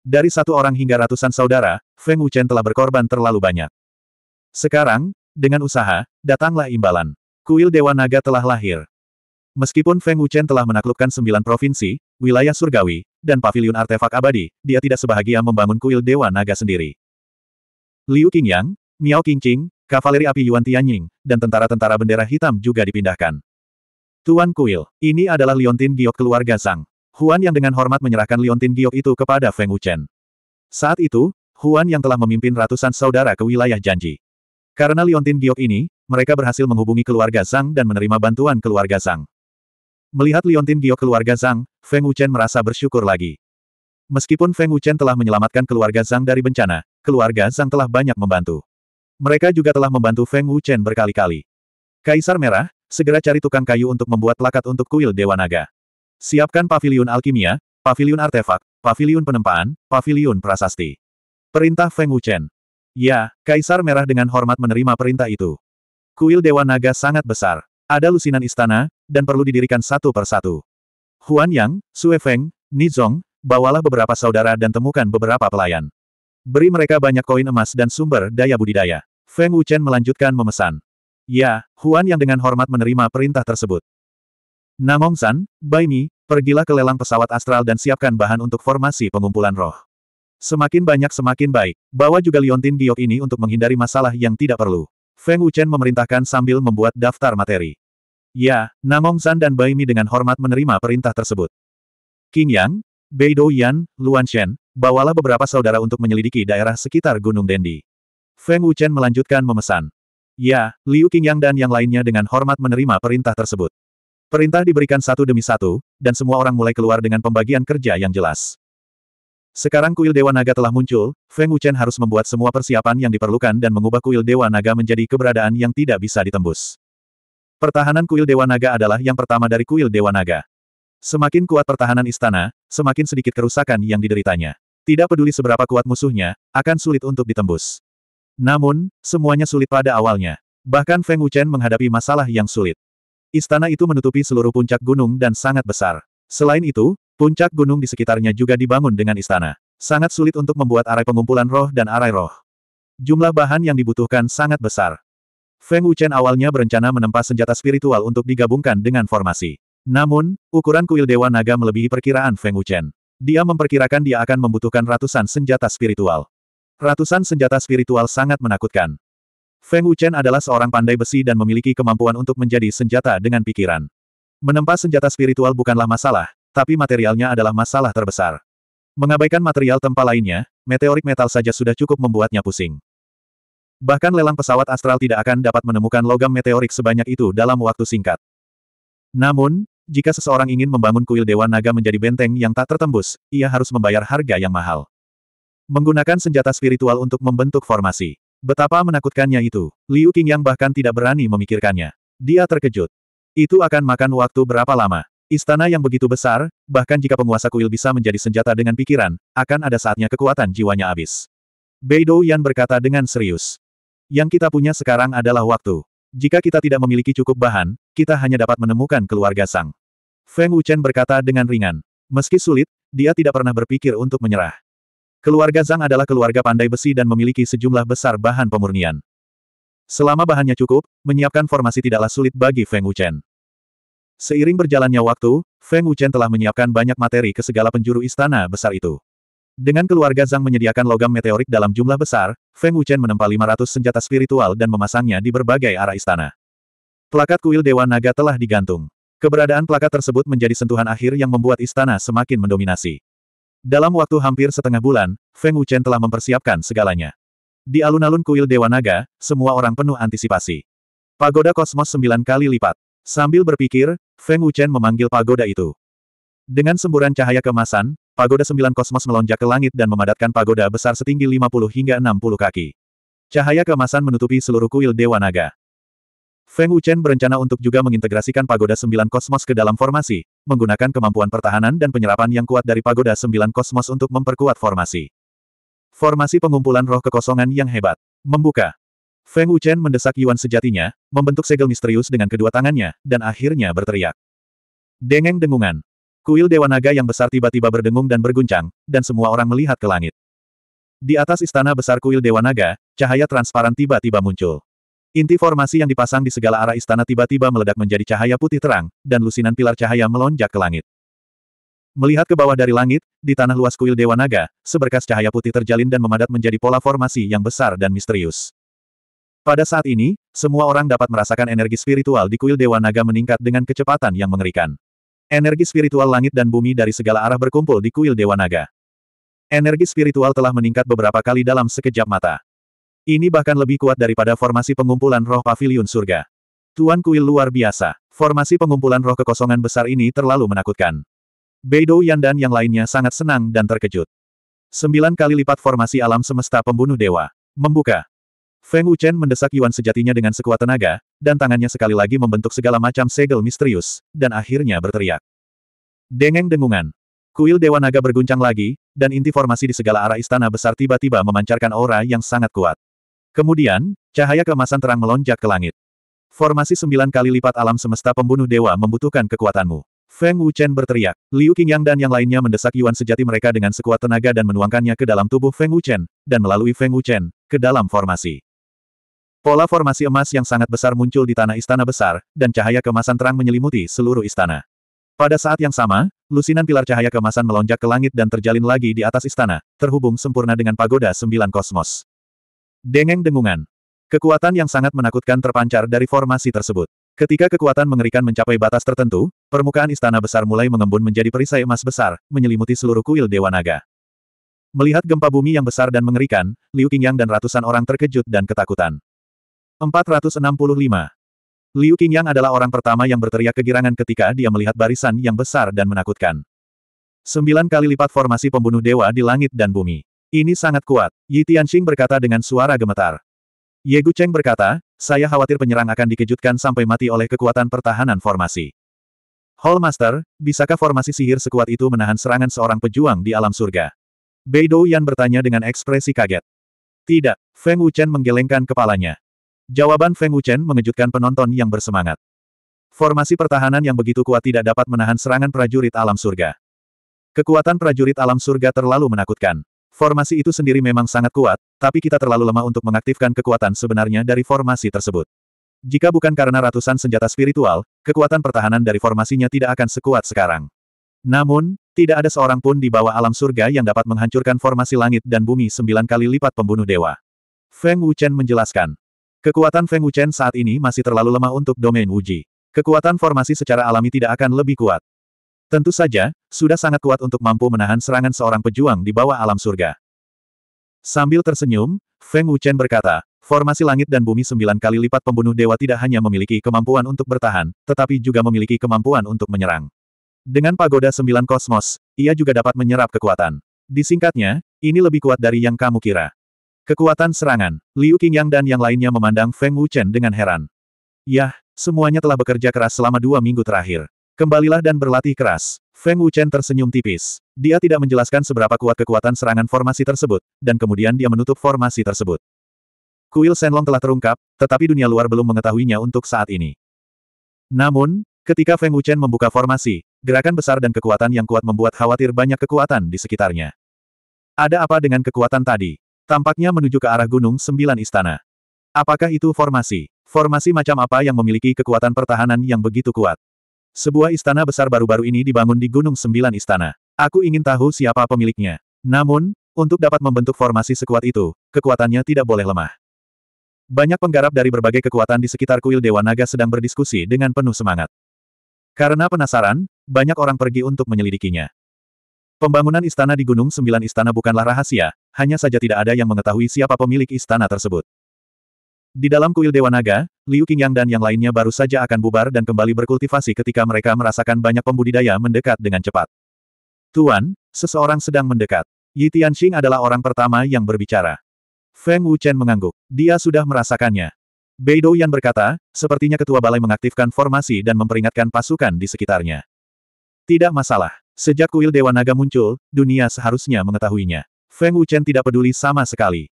Dari satu orang hingga ratusan saudara, Feng Wuchen telah berkorban terlalu banyak. Sekarang, dengan usaha, datanglah imbalan. Kuil Dewa Naga telah lahir. Meskipun Feng Wuchen telah menaklukkan sembilan provinsi, wilayah surgawi, dan pavilion artefak abadi, dia tidak sebahagia membangun kuil Dewa Naga sendiri. Liu Qingyang, Miao Qingqing, Kavaleri Api Yuan Tianying, dan tentara-tentara bendera hitam juga dipindahkan. Tuan Kuil, ini adalah Liontin Giok keluarga Zhang. Huan yang dengan hormat menyerahkan liontin giok itu kepada Feng Wuchen. Saat itu, Huan yang telah memimpin ratusan saudara ke wilayah janji. Karena liontin giok ini, mereka berhasil menghubungi keluarga Zhang dan menerima bantuan keluarga Zhang. Melihat liontin giok keluarga Zhang, Feng Wuchen merasa bersyukur lagi. Meskipun Feng Wuchen telah menyelamatkan keluarga Zhang dari bencana, keluarga Zhang telah banyak membantu. Mereka juga telah membantu Feng Wuchen berkali-kali. Kaisar Merah, segera cari tukang kayu untuk membuat plakat untuk kuil Dewa Naga. Siapkan pavilion alkimia, pavilion artefak, pavilion penempaan, pavilion prasasti. Perintah Feng Wuchen. Ya, Kaisar Merah dengan hormat menerima perintah itu. Kuil Dewa Naga sangat besar. Ada lusinan istana, dan perlu didirikan satu per satu. Huan Yang, Sue Feng, Nizong, bawalah beberapa saudara dan temukan beberapa pelayan. Beri mereka banyak koin emas dan sumber daya budidaya. Feng Wuchen melanjutkan memesan. Ya, Huan Yang dengan hormat menerima perintah tersebut. Namong-san, Bai Mi, pergilah ke lelang pesawat astral dan siapkan bahan untuk formasi pengumpulan roh. Semakin banyak semakin baik, bawa juga Liontin Giok ini untuk menghindari masalah yang tidak perlu. Feng Wuchen memerintahkan sambil membuat daftar materi. Ya, Namong San dan Bai Mi dengan hormat menerima perintah tersebut. King Yang, Bei Dou Yan, Luan Shen, bawalah beberapa saudara untuk menyelidiki daerah sekitar Gunung Dendi. Feng Wuchen melanjutkan memesan. Ya, Liu King Yang dan yang lainnya dengan hormat menerima perintah tersebut. Perintah diberikan satu demi satu, dan semua orang mulai keluar dengan pembagian kerja yang jelas. Sekarang kuil Dewa Naga telah muncul, Feng Wuchen harus membuat semua persiapan yang diperlukan dan mengubah kuil Dewa Naga menjadi keberadaan yang tidak bisa ditembus. Pertahanan kuil Dewa Naga adalah yang pertama dari kuil Dewa Naga. Semakin kuat pertahanan istana, semakin sedikit kerusakan yang dideritanya. Tidak peduli seberapa kuat musuhnya, akan sulit untuk ditembus. Namun, semuanya sulit pada awalnya. Bahkan Feng Wuchen menghadapi masalah yang sulit. Istana itu menutupi seluruh puncak gunung dan sangat besar. Selain itu, puncak gunung di sekitarnya juga dibangun dengan istana. Sangat sulit untuk membuat arai pengumpulan roh dan arai roh. Jumlah bahan yang dibutuhkan sangat besar. Feng Wuchen awalnya berencana menempa senjata spiritual untuk digabungkan dengan formasi. Namun, ukuran kuil Dewa Naga melebihi perkiraan Feng Wuchen. Dia memperkirakan dia akan membutuhkan ratusan senjata spiritual. Ratusan senjata spiritual sangat menakutkan. Feng Wuchen adalah seorang pandai besi dan memiliki kemampuan untuk menjadi senjata dengan pikiran. Menempa senjata spiritual bukanlah masalah, tapi materialnya adalah masalah terbesar. Mengabaikan material tempa lainnya, meteorik metal saja sudah cukup membuatnya pusing. Bahkan lelang pesawat astral tidak akan dapat menemukan logam meteorik sebanyak itu dalam waktu singkat. Namun, jika seseorang ingin membangun kuil Dewa Naga menjadi benteng yang tak tertembus, ia harus membayar harga yang mahal. Menggunakan senjata spiritual untuk membentuk formasi. Betapa menakutkannya itu, Liu Qingyang bahkan tidak berani memikirkannya. Dia terkejut. Itu akan makan waktu berapa lama. Istana yang begitu besar, bahkan jika penguasa kuil bisa menjadi senjata dengan pikiran, akan ada saatnya kekuatan jiwanya habis. Beidou Yan berkata dengan serius. Yang kita punya sekarang adalah waktu. Jika kita tidak memiliki cukup bahan, kita hanya dapat menemukan keluarga Sang. Feng Wuchen berkata dengan ringan. Meski sulit, dia tidak pernah berpikir untuk menyerah. Keluarga Zhang adalah keluarga pandai besi dan memiliki sejumlah besar bahan pemurnian. Selama bahannya cukup, menyiapkan formasi tidaklah sulit bagi Feng Wuchen. Seiring berjalannya waktu, Feng Wuchen telah menyiapkan banyak materi ke segala penjuru istana besar itu. Dengan keluarga Zhang menyediakan logam meteorik dalam jumlah besar, Feng Wuchen menempa 500 senjata spiritual dan memasangnya di berbagai arah istana. Plakat kuil Dewa Naga telah digantung. Keberadaan plakat tersebut menjadi sentuhan akhir yang membuat istana semakin mendominasi. Dalam waktu hampir setengah bulan, Feng Wuchen telah mempersiapkan segalanya. Di alun-alun kuil Dewa Naga, semua orang penuh antisipasi. Pagoda kosmos sembilan kali lipat. Sambil berpikir, Feng Wuchen memanggil pagoda itu. Dengan semburan cahaya kemasan, pagoda sembilan kosmos melonjak ke langit dan memadatkan pagoda besar setinggi 50 hingga 60 kaki. Cahaya kemasan menutupi seluruh kuil Dewa Naga. Feng Wuchen berencana untuk juga mengintegrasikan Pagoda Sembilan Kosmos ke dalam formasi, menggunakan kemampuan pertahanan dan penyerapan yang kuat dari Pagoda Sembilan Kosmos untuk memperkuat formasi. Formasi pengumpulan roh kekosongan yang hebat. Membuka. Feng Wuchen mendesak Yuan sejatinya, membentuk segel misterius dengan kedua tangannya, dan akhirnya berteriak. Dengeng dengungan. Kuil Dewa Naga yang besar tiba-tiba berdengung dan berguncang, dan semua orang melihat ke langit. Di atas istana besar kuil Dewa Naga, cahaya transparan tiba-tiba muncul. Inti formasi yang dipasang di segala arah istana tiba-tiba meledak menjadi cahaya putih terang, dan lusinan pilar cahaya melonjak ke langit. Melihat ke bawah dari langit, di tanah luas kuil Dewa Naga, seberkas cahaya putih terjalin dan memadat menjadi pola formasi yang besar dan misterius. Pada saat ini, semua orang dapat merasakan energi spiritual di kuil Dewa Naga meningkat dengan kecepatan yang mengerikan. Energi spiritual langit dan bumi dari segala arah berkumpul di kuil Dewa Naga. Energi spiritual telah meningkat beberapa kali dalam sekejap mata. Ini bahkan lebih kuat daripada formasi pengumpulan roh pavilion surga. Tuan kuil luar biasa. Formasi pengumpulan roh kekosongan besar ini terlalu menakutkan. Beidou Yan dan yang lainnya sangat senang dan terkejut. Sembilan kali lipat formasi alam semesta pembunuh dewa. Membuka. Feng Wuchen mendesak Yuan sejatinya dengan sekuat tenaga, dan tangannya sekali lagi membentuk segala macam segel misterius, dan akhirnya berteriak. Dengeng dengungan. Kuil Dewa Naga berguncang lagi, dan inti formasi di segala arah istana besar tiba-tiba memancarkan aura yang sangat kuat. Kemudian, cahaya keemasan terang melonjak ke langit. Formasi sembilan kali lipat alam semesta pembunuh dewa membutuhkan kekuatanmu. Feng Wuchen berteriak. Liu Qingyang dan yang lainnya mendesak Yuan sejati mereka dengan sekuat tenaga dan menuangkannya ke dalam tubuh Feng Wuchen, dan melalui Feng Wuchen, ke dalam formasi. Pola formasi emas yang sangat besar muncul di tanah istana besar, dan cahaya kemasan terang menyelimuti seluruh istana. Pada saat yang sama, lusinan pilar cahaya kemasan melonjak ke langit dan terjalin lagi di atas istana, terhubung sempurna dengan pagoda sembilan kosmos. Dengeng dengungan. Kekuatan yang sangat menakutkan terpancar dari formasi tersebut. Ketika kekuatan mengerikan mencapai batas tertentu, permukaan istana besar mulai mengembun menjadi perisai emas besar, menyelimuti seluruh kuil Dewa Naga. Melihat gempa bumi yang besar dan mengerikan, Liu Qingyang dan ratusan orang terkejut dan ketakutan. 465. Liu Qingyang adalah orang pertama yang berteriak kegirangan ketika dia melihat barisan yang besar dan menakutkan. Sembilan kali lipat formasi pembunuh dewa di langit dan bumi. Ini sangat kuat, Yi Tianxing berkata dengan suara gemetar. Ye Gu Cheng berkata, saya khawatir penyerang akan dikejutkan sampai mati oleh kekuatan pertahanan formasi. Hall Master, bisakah formasi sihir sekuat itu menahan serangan seorang pejuang di alam surga? Bei Yan bertanya dengan ekspresi kaget. Tidak, Feng Wuchen menggelengkan kepalanya. Jawaban Feng Wuchen mengejutkan penonton yang bersemangat. Formasi pertahanan yang begitu kuat tidak dapat menahan serangan prajurit alam surga. Kekuatan prajurit alam surga terlalu menakutkan. Formasi itu sendiri memang sangat kuat, tapi kita terlalu lemah untuk mengaktifkan kekuatan sebenarnya dari formasi tersebut. Jika bukan karena ratusan senjata spiritual, kekuatan pertahanan dari formasinya tidak akan sekuat sekarang. Namun, tidak ada seorang pun di bawah alam surga yang dapat menghancurkan formasi langit dan bumi sembilan kali lipat pembunuh dewa. Feng Wuchen menjelaskan. Kekuatan Feng Wuchen saat ini masih terlalu lemah untuk domain Wuji. Kekuatan formasi secara alami tidak akan lebih kuat. Tentu saja, sudah sangat kuat untuk mampu menahan serangan seorang pejuang di bawah alam surga. Sambil tersenyum, Feng Wuchen berkata, formasi langit dan bumi sembilan kali lipat pembunuh dewa tidak hanya memiliki kemampuan untuk bertahan, tetapi juga memiliki kemampuan untuk menyerang. Dengan pagoda sembilan kosmos, ia juga dapat menyerap kekuatan. Disingkatnya, ini lebih kuat dari yang kamu kira. Kekuatan serangan, Liu Qingyang dan yang lainnya memandang Feng Wuchen dengan heran. Yah, semuanya telah bekerja keras selama dua minggu terakhir. Kembalilah dan berlatih keras. Feng Wuchen tersenyum tipis. Dia tidak menjelaskan seberapa kuat kekuatan serangan formasi tersebut, dan kemudian dia menutup formasi tersebut. Kuil Senlong telah terungkap, tetapi dunia luar belum mengetahuinya untuk saat ini. Namun, ketika Feng Wuchen membuka formasi, gerakan besar dan kekuatan yang kuat membuat khawatir banyak kekuatan di sekitarnya. Ada apa dengan kekuatan tadi? Tampaknya menuju ke arah Gunung Sembilan Istana. Apakah itu formasi? Formasi macam apa yang memiliki kekuatan pertahanan yang begitu kuat? Sebuah istana besar baru-baru ini dibangun di Gunung Sembilan Istana. Aku ingin tahu siapa pemiliknya. Namun, untuk dapat membentuk formasi sekuat itu, kekuatannya tidak boleh lemah. Banyak penggarap dari berbagai kekuatan di sekitar kuil Dewa Naga sedang berdiskusi dengan penuh semangat. Karena penasaran, banyak orang pergi untuk menyelidikinya. Pembangunan istana di Gunung Sembilan Istana bukanlah rahasia, hanya saja tidak ada yang mengetahui siapa pemilik istana tersebut. Di dalam kuil Dewa Naga, Liu Qingyang dan yang lainnya baru saja akan bubar dan kembali berkultivasi ketika mereka merasakan banyak pembudidaya mendekat dengan cepat. Tuan, seseorang sedang mendekat. Yi Tianxing adalah orang pertama yang berbicara. Feng Wuchen mengangguk. Dia sudah merasakannya. Bei Douyan berkata, sepertinya ketua balai mengaktifkan formasi dan memperingatkan pasukan di sekitarnya. Tidak masalah. Sejak kuil Dewa Naga muncul, dunia seharusnya mengetahuinya. Feng Wuchen tidak peduli sama sekali.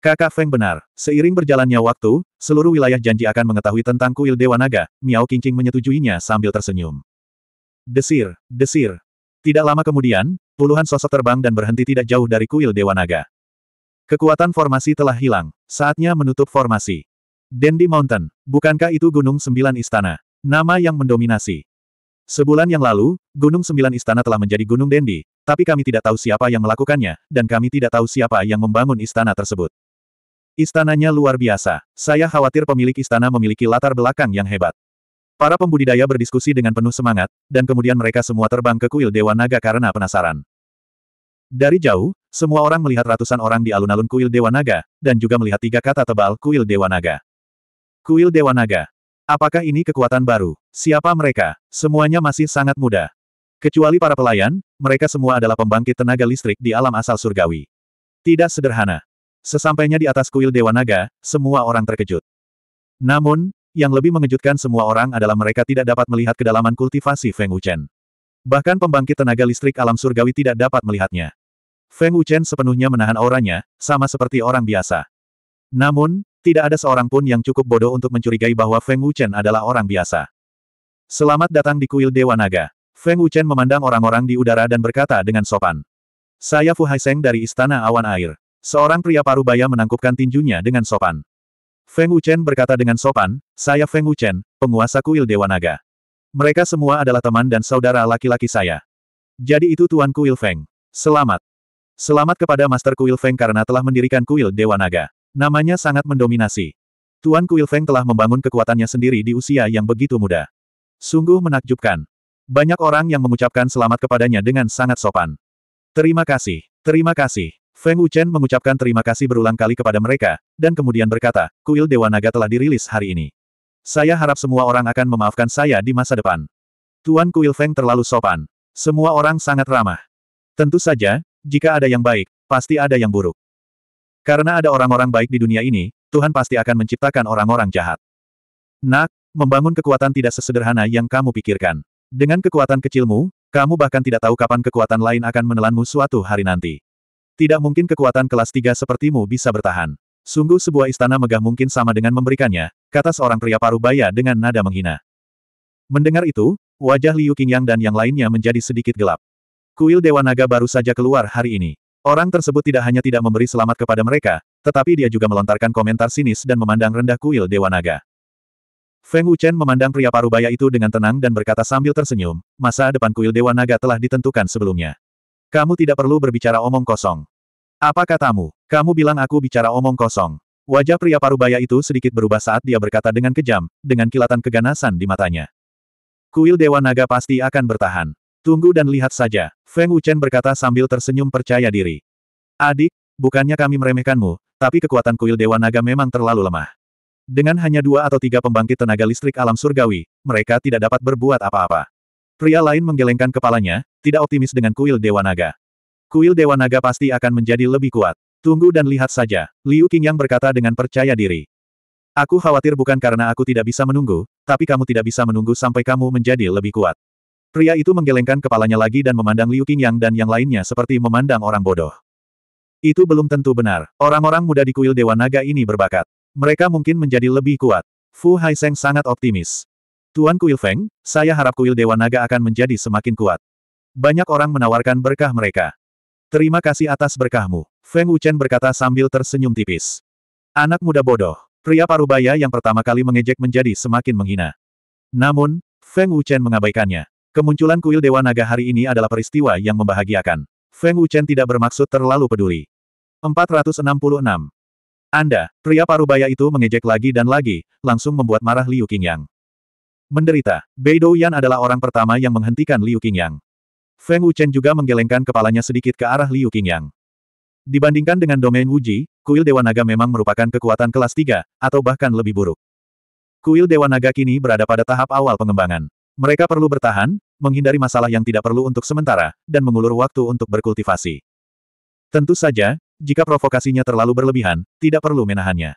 Kakak Feng benar. Seiring berjalannya waktu, seluruh wilayah janji akan mengetahui tentang kuil Dewa Naga, Miao Qingqing menyetujuinya sambil tersenyum. Desir, desir. Tidak lama kemudian, puluhan sosok terbang dan berhenti tidak jauh dari kuil Dewa Naga. Kekuatan formasi telah hilang, saatnya menutup formasi. Dendi Mountain, bukankah itu Gunung Sembilan Istana? Nama yang mendominasi. Sebulan yang lalu, Gunung Sembilan Istana telah menjadi Gunung Dendi, tapi kami tidak tahu siapa yang melakukannya, dan kami tidak tahu siapa yang membangun istana tersebut. Istananya luar biasa. Saya khawatir pemilik istana memiliki latar belakang yang hebat. Para pembudidaya berdiskusi dengan penuh semangat, dan kemudian mereka semua terbang ke kuil Dewa Naga karena penasaran. Dari jauh, semua orang melihat ratusan orang di alun-alun kuil Dewa Naga, dan juga melihat tiga kata tebal kuil Dewa Naga. Kuil Dewa Naga. Apakah ini kekuatan baru? Siapa mereka? Semuanya masih sangat muda. Kecuali para pelayan, mereka semua adalah pembangkit tenaga listrik di alam asal surgawi. Tidak sederhana. Sesampainya di atas kuil Dewa Naga, semua orang terkejut. Namun, yang lebih mengejutkan semua orang adalah mereka tidak dapat melihat kedalaman kultivasi Feng Wuchen. Bahkan pembangkit tenaga listrik alam surgawi tidak dapat melihatnya. Feng Wuchen sepenuhnya menahan auranya, sama seperti orang biasa. Namun, tidak ada seorang pun yang cukup bodoh untuk mencurigai bahwa Feng Wuchen adalah orang biasa. Selamat datang di kuil Dewa Naga. Feng Wuchen memandang orang-orang di udara dan berkata dengan sopan. Saya Fu Haiseng dari Istana Awan Air. Seorang pria parubaya menangkupkan tinjunya dengan sopan. Feng Wuchen berkata dengan sopan, saya Feng Wuchen, penguasa kuil Dewa Naga. Mereka semua adalah teman dan saudara laki-laki saya. Jadi itu Tuan Kuil Feng. Selamat. Selamat kepada Master Kuil Feng karena telah mendirikan kuil Dewa Naga. Namanya sangat mendominasi. Tuan Kuil Feng telah membangun kekuatannya sendiri di usia yang begitu muda. Sungguh menakjubkan. Banyak orang yang mengucapkan selamat kepadanya dengan sangat sopan. Terima kasih. Terima kasih. Feng Wuchen mengucapkan terima kasih berulang kali kepada mereka, dan kemudian berkata, kuil Dewa Naga telah dirilis hari ini. Saya harap semua orang akan memaafkan saya di masa depan. Tuan Kuil Feng terlalu sopan. Semua orang sangat ramah. Tentu saja, jika ada yang baik, pasti ada yang buruk. Karena ada orang-orang baik di dunia ini, Tuhan pasti akan menciptakan orang-orang jahat. Nak, membangun kekuatan tidak sesederhana yang kamu pikirkan. Dengan kekuatan kecilmu, kamu bahkan tidak tahu kapan kekuatan lain akan menelanmu suatu hari nanti. Tidak mungkin kekuatan kelas tiga sepertimu bisa bertahan. Sungguh sebuah istana megah mungkin sama dengan memberikannya, kata seorang pria Parubaya dengan nada menghina. Mendengar itu, wajah Liu Qingyang dan yang lainnya menjadi sedikit gelap. Kuil Dewa Naga baru saja keluar hari ini. Orang tersebut tidak hanya tidak memberi selamat kepada mereka, tetapi dia juga melontarkan komentar sinis dan memandang rendah kuil Dewa Naga. Feng Wuchen memandang pria Parubaya itu dengan tenang dan berkata sambil tersenyum, masa depan kuil Dewa Naga telah ditentukan sebelumnya. Kamu tidak perlu berbicara omong kosong. Apa katamu? Kamu bilang aku bicara omong kosong. Wajah pria parubaya itu sedikit berubah saat dia berkata dengan kejam, dengan kilatan keganasan di matanya. Kuil Dewa Naga pasti akan bertahan. Tunggu dan lihat saja, Feng Wuchen berkata sambil tersenyum percaya diri. Adik, bukannya kami meremehkanmu, tapi kekuatan kuil Dewa Naga memang terlalu lemah. Dengan hanya dua atau tiga pembangkit tenaga listrik alam surgawi, mereka tidak dapat berbuat apa-apa. Pria lain menggelengkan kepalanya, tidak optimis dengan kuil Dewa Naga. Kuil Dewa Naga pasti akan menjadi lebih kuat. Tunggu dan lihat saja, Liu Yang berkata dengan percaya diri. Aku khawatir bukan karena aku tidak bisa menunggu, tapi kamu tidak bisa menunggu sampai kamu menjadi lebih kuat. Pria itu menggelengkan kepalanya lagi dan memandang Liu Yang dan yang lainnya seperti memandang orang bodoh. Itu belum tentu benar. Orang-orang muda di kuil Dewa Naga ini berbakat. Mereka mungkin menjadi lebih kuat. Fu Haiseng sangat optimis. Tuan Kuil Feng, saya harap kuil Dewa Naga akan menjadi semakin kuat. Banyak orang menawarkan berkah mereka. Terima kasih atas berkahmu. Feng Wuchen berkata sambil tersenyum tipis. Anak muda bodoh. Pria parubaya yang pertama kali mengejek menjadi semakin menghina. Namun, Feng Wuchen mengabaikannya. Kemunculan kuil Dewa Naga hari ini adalah peristiwa yang membahagiakan. Feng Wuchen tidak bermaksud terlalu peduli. 466. Anda, pria parubaya itu mengejek lagi dan lagi, langsung membuat marah Liu Qingyang. Menderita, Beidou Yan adalah orang pertama yang menghentikan Liu Qingyang. Feng Wuchen juga menggelengkan kepalanya sedikit ke arah Liu Qingyang. Dibandingkan dengan domain Wuji, kuil Dewa Naga memang merupakan kekuatan kelas 3, atau bahkan lebih buruk. Kuil Dewa Naga kini berada pada tahap awal pengembangan. Mereka perlu bertahan, menghindari masalah yang tidak perlu untuk sementara, dan mengulur waktu untuk berkultivasi. Tentu saja, jika provokasinya terlalu berlebihan, tidak perlu menahannya.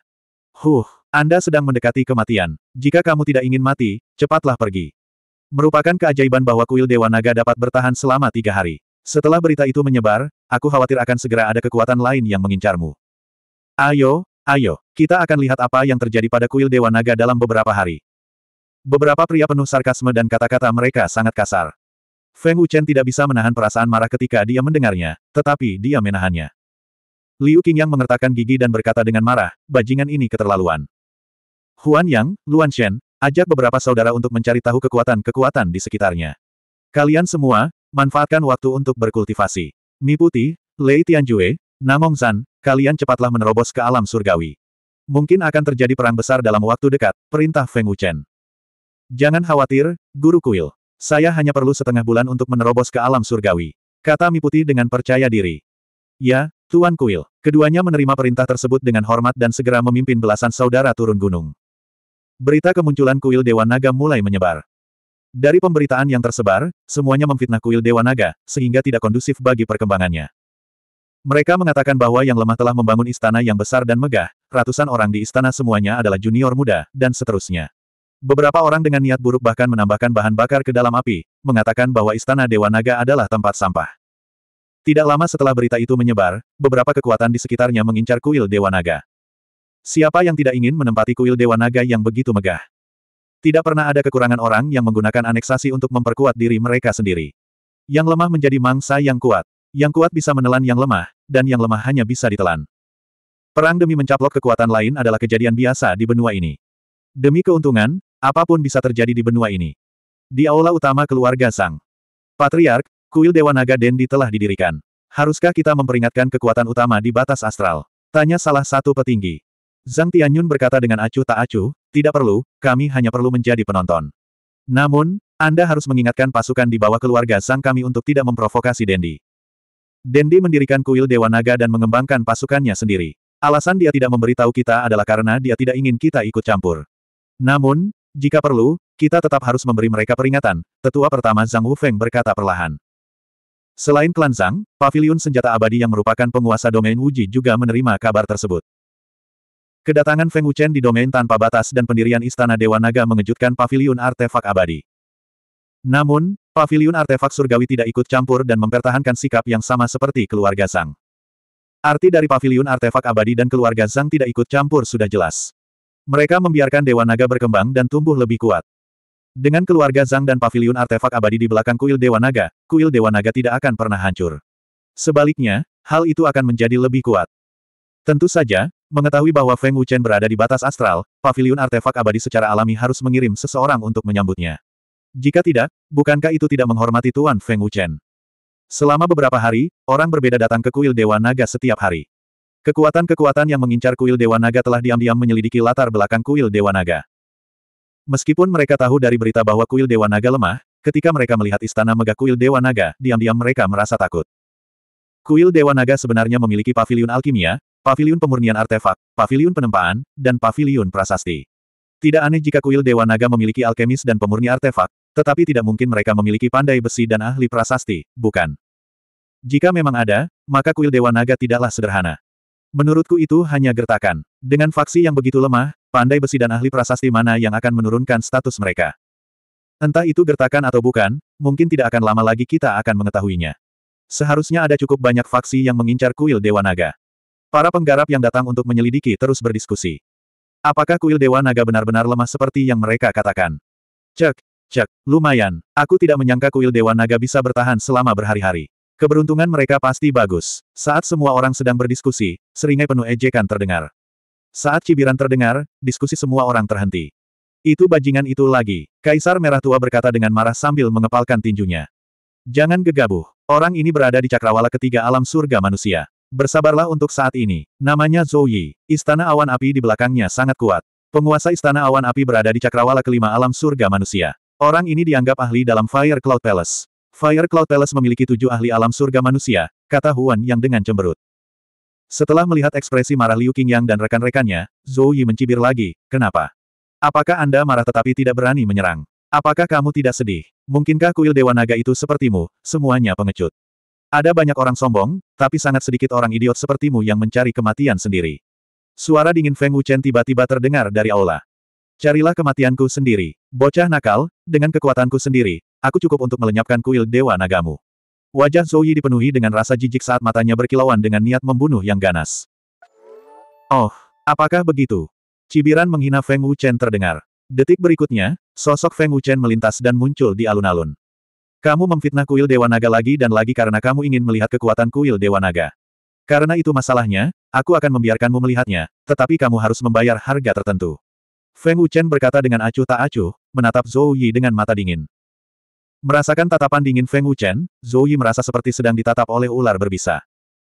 Huh, Anda sedang mendekati kematian. Jika kamu tidak ingin mati, cepatlah pergi. Merupakan keajaiban bahwa kuil Dewa Naga dapat bertahan selama tiga hari. Setelah berita itu menyebar, aku khawatir akan segera ada kekuatan lain yang mengincarmu. Ayo, ayo, kita akan lihat apa yang terjadi pada kuil Dewa Naga dalam beberapa hari. Beberapa pria penuh sarkasme dan kata-kata mereka sangat kasar. Feng Wuchen tidak bisa menahan perasaan marah ketika dia mendengarnya, tetapi dia menahannya. Liu Qingyang mengertakkan gigi dan berkata dengan marah, bajingan ini keterlaluan. Huan Yang, Luan Shen, Ajak beberapa saudara untuk mencari tahu kekuatan-kekuatan di sekitarnya. Kalian semua, manfaatkan waktu untuk berkultivasi. Mi Putih, Lei Tianjue, Namong San, kalian cepatlah menerobos ke alam surgawi. Mungkin akan terjadi perang besar dalam waktu dekat, perintah Feng Wuchen. Jangan khawatir, Guru Kuil. Saya hanya perlu setengah bulan untuk menerobos ke alam surgawi. Kata Mi Putih dengan percaya diri. Ya, Tuan Kuil. Keduanya menerima perintah tersebut dengan hormat dan segera memimpin belasan saudara turun gunung. Berita kemunculan kuil Dewa Naga mulai menyebar. Dari pemberitaan yang tersebar, semuanya memfitnah kuil Dewa Naga, sehingga tidak kondusif bagi perkembangannya. Mereka mengatakan bahwa yang lemah telah membangun istana yang besar dan megah, ratusan orang di istana semuanya adalah junior muda, dan seterusnya. Beberapa orang dengan niat buruk bahkan menambahkan bahan bakar ke dalam api, mengatakan bahwa istana Dewa Naga adalah tempat sampah. Tidak lama setelah berita itu menyebar, beberapa kekuatan di sekitarnya mengincar kuil Dewa Naga. Siapa yang tidak ingin menempati kuil Dewa Naga yang begitu megah? Tidak pernah ada kekurangan orang yang menggunakan aneksasi untuk memperkuat diri mereka sendiri. Yang lemah menjadi mangsa yang kuat. Yang kuat bisa menelan yang lemah, dan yang lemah hanya bisa ditelan. Perang demi mencaplok kekuatan lain adalah kejadian biasa di benua ini. Demi keuntungan, apapun bisa terjadi di benua ini. Di aula utama keluarga Sang. Patriark, kuil Dewa Naga Dendi telah didirikan. Haruskah kita memperingatkan kekuatan utama di batas astral? Tanya salah satu petinggi. Zhang Tianyun berkata dengan acuh tak acuh, tidak perlu, kami hanya perlu menjadi penonton. Namun, Anda harus mengingatkan pasukan di bawah keluarga sang kami untuk tidak memprovokasi Dendi. Dendi mendirikan kuil Dewa Naga dan mengembangkan pasukannya sendiri. Alasan dia tidak memberitahu kita adalah karena dia tidak ingin kita ikut campur. Namun, jika perlu, kita tetap harus memberi mereka peringatan, tetua pertama Zhang Wufeng berkata perlahan. Selain klan Zhang, pavilion senjata abadi yang merupakan penguasa domain Wuji juga menerima kabar tersebut. Kedatangan Feng Wuchen di domain tanpa batas dan pendirian Istana Dewa Naga mengejutkan pavilion artefak abadi. Namun, pavilion artefak surgawi tidak ikut campur dan mempertahankan sikap yang sama seperti keluarga Zhang. Arti dari pavilion artefak abadi dan keluarga Zhang tidak ikut campur sudah jelas. Mereka membiarkan Dewa Naga berkembang dan tumbuh lebih kuat. Dengan keluarga Zhang dan pavilion artefak abadi di belakang kuil Dewa Naga, kuil Dewa Naga tidak akan pernah hancur. Sebaliknya, hal itu akan menjadi lebih kuat. Tentu saja, Mengetahui bahwa Feng Wuchen berada di batas astral, pavilion artefak abadi secara alami harus mengirim seseorang untuk menyambutnya. Jika tidak, bukankah itu tidak menghormati Tuan Feng Wuchen? Selama beberapa hari, orang berbeda datang ke kuil Dewa Naga setiap hari. Kekuatan-kekuatan yang mengincar kuil Dewa Naga telah diam-diam menyelidiki latar belakang kuil Dewa Naga. Meskipun mereka tahu dari berita bahwa kuil Dewa Naga lemah, ketika mereka melihat istana megah kuil Dewa Naga, diam-diam mereka merasa takut. Kuil Dewa Naga sebenarnya memiliki pavilion alkimia, Paviliun Pemurnian Artefak, Paviliun Penempaan, dan Paviliun Prasasti. Tidak aneh jika kuil Dewa Naga memiliki alkemis dan pemurni artefak, tetapi tidak mungkin mereka memiliki pandai besi dan ahli prasasti, bukan? Jika memang ada, maka kuil Dewa Naga tidaklah sederhana. Menurutku itu hanya gertakan. Dengan faksi yang begitu lemah, pandai besi dan ahli prasasti mana yang akan menurunkan status mereka? Entah itu gertakan atau bukan, mungkin tidak akan lama lagi kita akan mengetahuinya. Seharusnya ada cukup banyak faksi yang mengincar kuil Dewa Naga. Para penggarap yang datang untuk menyelidiki terus berdiskusi. Apakah kuil Dewa Naga benar-benar lemah seperti yang mereka katakan? Cek, cek, lumayan, aku tidak menyangka kuil Dewa Naga bisa bertahan selama berhari-hari. Keberuntungan mereka pasti bagus. Saat semua orang sedang berdiskusi, seringai penuh ejekan terdengar. Saat cibiran terdengar, diskusi semua orang terhenti. Itu bajingan itu lagi, Kaisar Merah Tua berkata dengan marah sambil mengepalkan tinjunya. Jangan gegabah, orang ini berada di cakrawala ketiga alam surga manusia. Bersabarlah untuk saat ini. Namanya Zhou Yi. Istana awan api di belakangnya sangat kuat. Penguasa istana awan api berada di cakrawala kelima alam surga manusia. Orang ini dianggap ahli dalam Fire Cloud Palace. Fire Cloud Palace memiliki tujuh ahli alam surga manusia, kata Huan Yang dengan cemberut. Setelah melihat ekspresi marah Liu Qingyang dan rekan-rekannya, Zhou Yi mencibir lagi, kenapa? Apakah Anda marah tetapi tidak berani menyerang? Apakah kamu tidak sedih? Mungkinkah kuil Dewa Naga itu sepertimu, semuanya pengecut? Ada banyak orang sombong, tapi sangat sedikit orang idiot sepertimu yang mencari kematian sendiri. Suara dingin Feng Wuchen tiba-tiba terdengar dari aula. Carilah kematianku sendiri. Bocah nakal, dengan kekuatanku sendiri, aku cukup untuk melenyapkan kuil Dewa Nagamu. Wajah Zhou Yi dipenuhi dengan rasa jijik saat matanya berkilauan dengan niat membunuh yang ganas. Oh, apakah begitu? Cibiran menghina Feng Wuchen terdengar. Detik berikutnya, sosok Feng Wuchen melintas dan muncul di alun-alun. Kamu memfitnah kuil Dewa Naga lagi dan lagi karena kamu ingin melihat kekuatan kuil Dewa Naga. Karena itu masalahnya, aku akan membiarkanmu melihatnya, tetapi kamu harus membayar harga tertentu. Feng Wuchen berkata dengan acuh tak acuh, menatap Zhou Yi dengan mata dingin. Merasakan tatapan dingin Feng Wuchen, Zhou Yi merasa seperti sedang ditatap oleh ular berbisa.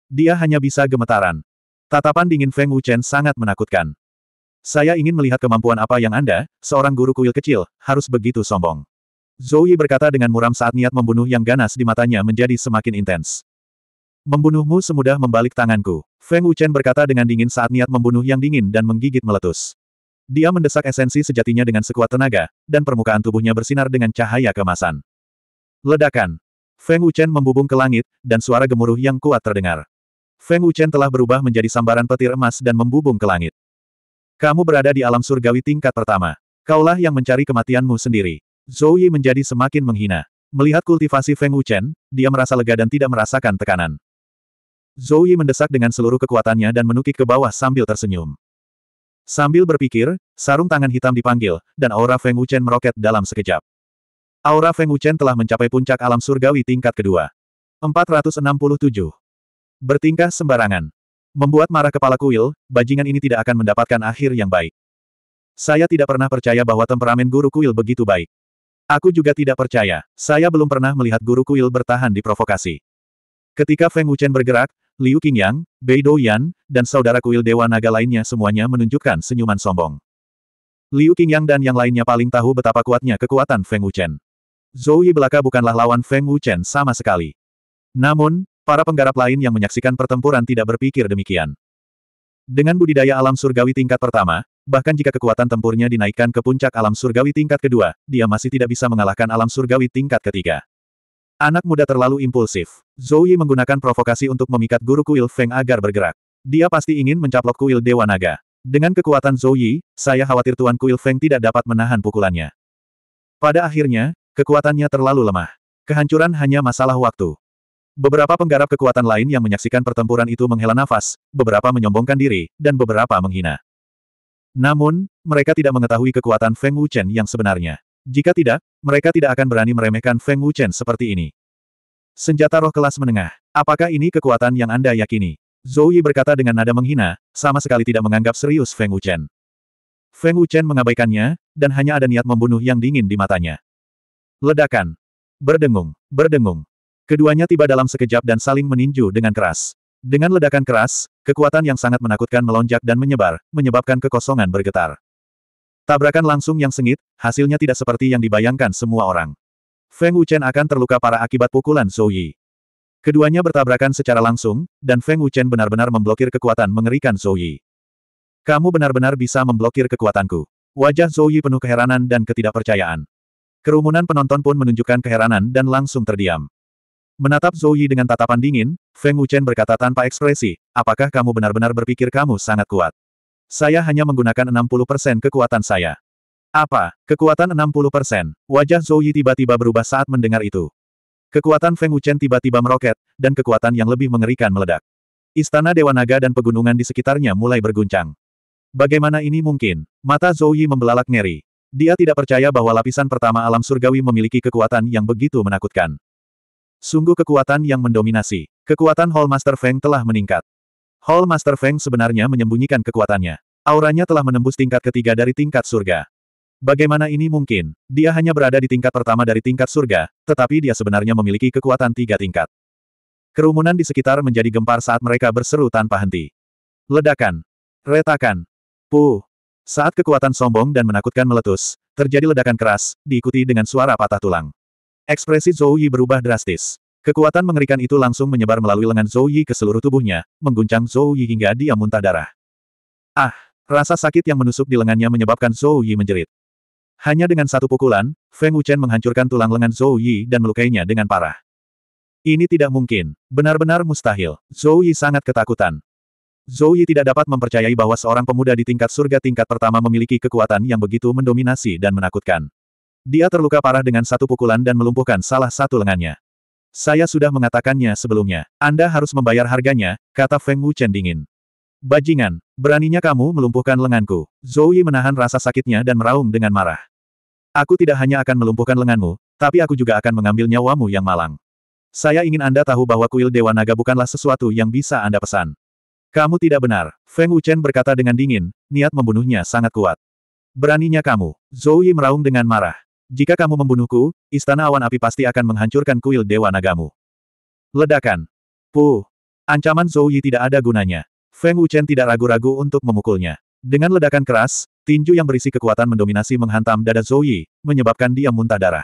Dia hanya bisa gemetaran. Tatapan dingin Feng Wuchen sangat menakutkan. Saya ingin melihat kemampuan apa yang Anda, seorang guru kuil kecil, harus begitu sombong. Zhou Yi berkata dengan muram saat niat membunuh yang ganas di matanya menjadi semakin intens. Membunuhmu semudah membalik tanganku. Feng Wuchen berkata dengan dingin saat niat membunuh yang dingin dan menggigit meletus. Dia mendesak esensi sejatinya dengan sekuat tenaga, dan permukaan tubuhnya bersinar dengan cahaya kemasan. Ledakan. Feng Wuchen membubung ke langit, dan suara gemuruh yang kuat terdengar. Feng Wuchen telah berubah menjadi sambaran petir emas dan membubung ke langit. Kamu berada di alam surgawi tingkat pertama. Kaulah yang mencari kematianmu sendiri. Zhou Yi menjadi semakin menghina. Melihat kultivasi Feng Wuchen, dia merasa lega dan tidak merasakan tekanan. Zhou Yi mendesak dengan seluruh kekuatannya dan menukik ke bawah sambil tersenyum. Sambil berpikir, sarung tangan hitam dipanggil, dan aura Feng Wuchen meroket dalam sekejap. Aura Feng Wuchen telah mencapai puncak alam surgawi tingkat kedua. 467. Bertingkah sembarangan. Membuat marah kepala kuil, bajingan ini tidak akan mendapatkan akhir yang baik. Saya tidak pernah percaya bahwa temperamen guru kuil begitu baik. Aku juga tidak percaya, saya belum pernah melihat guru kuil bertahan di provokasi. Ketika Feng Wuchen bergerak, Liu Qingyang, Bei Douyan, dan saudara kuil Dewa Naga lainnya semuanya menunjukkan senyuman sombong. Liu Qingyang dan yang lainnya paling tahu betapa kuatnya kekuatan Feng Wuchen. Zhou Yi belaka bukanlah lawan Feng Wuchen sama sekali. Namun, para penggarap lain yang menyaksikan pertempuran tidak berpikir demikian. Dengan budidaya alam surgawi tingkat pertama, Bahkan jika kekuatan tempurnya dinaikkan ke puncak alam surgawi tingkat kedua, dia masih tidak bisa mengalahkan alam surgawi tingkat ketiga. Anak muda terlalu impulsif. Zhou Yi menggunakan provokasi untuk memikat guru kuil Feng agar bergerak. Dia pasti ingin mencaplok kuil Dewa Naga. Dengan kekuatan Zhou Yi, saya khawatir Tuan Kuil Feng tidak dapat menahan pukulannya. Pada akhirnya, kekuatannya terlalu lemah. Kehancuran hanya masalah waktu. Beberapa penggarap kekuatan lain yang menyaksikan pertempuran itu menghela nafas, beberapa menyombongkan diri, dan beberapa menghina. Namun, mereka tidak mengetahui kekuatan Feng Wuchen yang sebenarnya. Jika tidak, mereka tidak akan berani meremehkan Feng Wuchen seperti ini. Senjata roh kelas menengah. Apakah ini kekuatan yang Anda yakini? Zhou Yi berkata dengan nada menghina, sama sekali tidak menganggap serius Feng Wuchen. Feng Wuchen mengabaikannya, dan hanya ada niat membunuh yang dingin di matanya. Ledakan. Berdengung, berdengung. Keduanya tiba dalam sekejap dan saling meninju dengan keras. Dengan ledakan keras, kekuatan yang sangat menakutkan melonjak dan menyebar, menyebabkan kekosongan bergetar. Tabrakan langsung yang sengit, hasilnya tidak seperti yang dibayangkan semua orang. Feng Wuchen akan terluka parah akibat pukulan Zhou Yi. Keduanya bertabrakan secara langsung, dan Feng Wuchen benar-benar memblokir kekuatan mengerikan Zhou Yi. Kamu benar-benar bisa memblokir kekuatanku. Wajah Zhou Yi penuh keheranan dan ketidakpercayaan. Kerumunan penonton pun menunjukkan keheranan dan langsung terdiam. Menatap Zhou Yi dengan tatapan dingin, Feng Wuchen berkata tanpa ekspresi, apakah kamu benar-benar berpikir kamu sangat kuat? Saya hanya menggunakan 60% kekuatan saya. Apa? Kekuatan 60%? Wajah Zhou Yi tiba-tiba berubah saat mendengar itu. Kekuatan Feng Wuchen tiba-tiba meroket, dan kekuatan yang lebih mengerikan meledak. Istana Dewa Naga dan pegunungan di sekitarnya mulai berguncang. Bagaimana ini mungkin? Mata Zhou Yi membelalak ngeri. Dia tidak percaya bahwa lapisan pertama alam surgawi memiliki kekuatan yang begitu menakutkan. Sungguh kekuatan yang mendominasi. Kekuatan Hall Master Feng telah meningkat. Hall Master Feng sebenarnya menyembunyikan kekuatannya. Auranya telah menembus tingkat ketiga dari tingkat surga. Bagaimana ini mungkin? Dia hanya berada di tingkat pertama dari tingkat surga, tetapi dia sebenarnya memiliki kekuatan tiga tingkat. Kerumunan di sekitar menjadi gempar saat mereka berseru tanpa henti. Ledakan. Retakan. Puh. Saat kekuatan sombong dan menakutkan meletus, terjadi ledakan keras, diikuti dengan suara patah tulang. Ekspresi Zhou Yi berubah drastis. Kekuatan mengerikan itu langsung menyebar melalui lengan Zhou Yi ke seluruh tubuhnya, mengguncang Zhou Yi hingga dia muntah darah. Ah! Rasa sakit yang menusuk di lengannya menyebabkan Zhou Yi menjerit. Hanya dengan satu pukulan, Feng Wuchen menghancurkan tulang lengan Zhou Yi dan melukainya dengan parah. Ini tidak mungkin, benar-benar mustahil. Zhou Yi sangat ketakutan. Zhou Yi tidak dapat mempercayai bahwa seorang pemuda di tingkat surga tingkat pertama memiliki kekuatan yang begitu mendominasi dan menakutkan. Dia terluka parah dengan satu pukulan dan melumpuhkan salah satu lengannya. Saya sudah mengatakannya sebelumnya. Anda harus membayar harganya, kata Feng Wuchen dingin. Bajingan, beraninya kamu melumpuhkan lenganku. Zhou Yi menahan rasa sakitnya dan meraung dengan marah. Aku tidak hanya akan melumpuhkan lenganmu, tapi aku juga akan mengambil nyawamu yang malang. Saya ingin Anda tahu bahwa kuil Dewa Naga bukanlah sesuatu yang bisa Anda pesan. Kamu tidak benar, Feng Wuchen berkata dengan dingin, niat membunuhnya sangat kuat. Beraninya kamu, Zhou Yi meraung dengan marah. Jika kamu membunuhku, istana awan api pasti akan menghancurkan kuil Dewa Nagamu. Ledakan. Puh. Ancaman Zhou Yi tidak ada gunanya. Feng Wuchen tidak ragu-ragu untuk memukulnya. Dengan ledakan keras, tinju yang berisi kekuatan mendominasi menghantam dada Zhou Yi, menyebabkan dia muntah darah.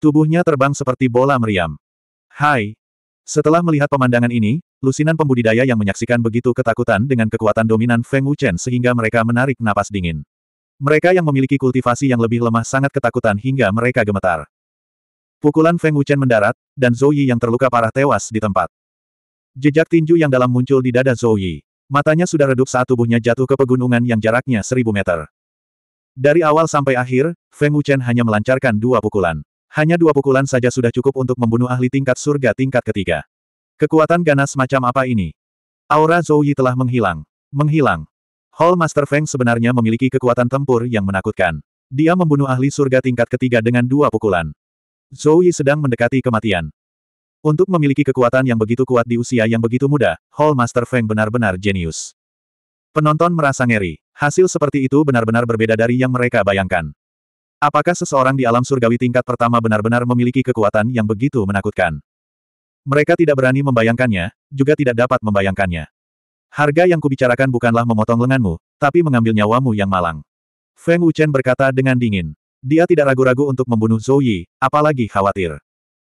Tubuhnya terbang seperti bola meriam. Hai. Setelah melihat pemandangan ini, lusinan pembudidaya yang menyaksikan begitu ketakutan dengan kekuatan dominan Feng Wuchen sehingga mereka menarik napas dingin. Mereka yang memiliki kultivasi yang lebih lemah sangat ketakutan hingga mereka gemetar. Pukulan Feng Wuchen mendarat, dan Zhou Yi yang terluka parah tewas di tempat. Jejak tinju yang dalam muncul di dada Zhou Yi. Matanya sudah redup saat tubuhnya jatuh ke pegunungan yang jaraknya seribu meter. Dari awal sampai akhir, Feng Wuchen hanya melancarkan dua pukulan. Hanya dua pukulan saja sudah cukup untuk membunuh ahli tingkat surga tingkat ketiga. Kekuatan ganas macam apa ini? Aura Zhou Yi telah menghilang. Menghilang. Hall Master Feng sebenarnya memiliki kekuatan tempur yang menakutkan. Dia membunuh ahli surga tingkat ketiga dengan dua pukulan. Zhou Yi sedang mendekati kematian. Untuk memiliki kekuatan yang begitu kuat di usia yang begitu muda, Hall Master Feng benar-benar jenius. Penonton merasa ngeri. Hasil seperti itu benar-benar berbeda dari yang mereka bayangkan. Apakah seseorang di alam surgawi tingkat pertama benar-benar memiliki kekuatan yang begitu menakutkan? Mereka tidak berani membayangkannya, juga tidak dapat membayangkannya. Harga yang kubicarakan bukanlah memotong lenganmu, tapi mengambil nyawamu yang malang. Feng Wuchen berkata dengan dingin. Dia tidak ragu-ragu untuk membunuh Zhou Yi, apalagi khawatir.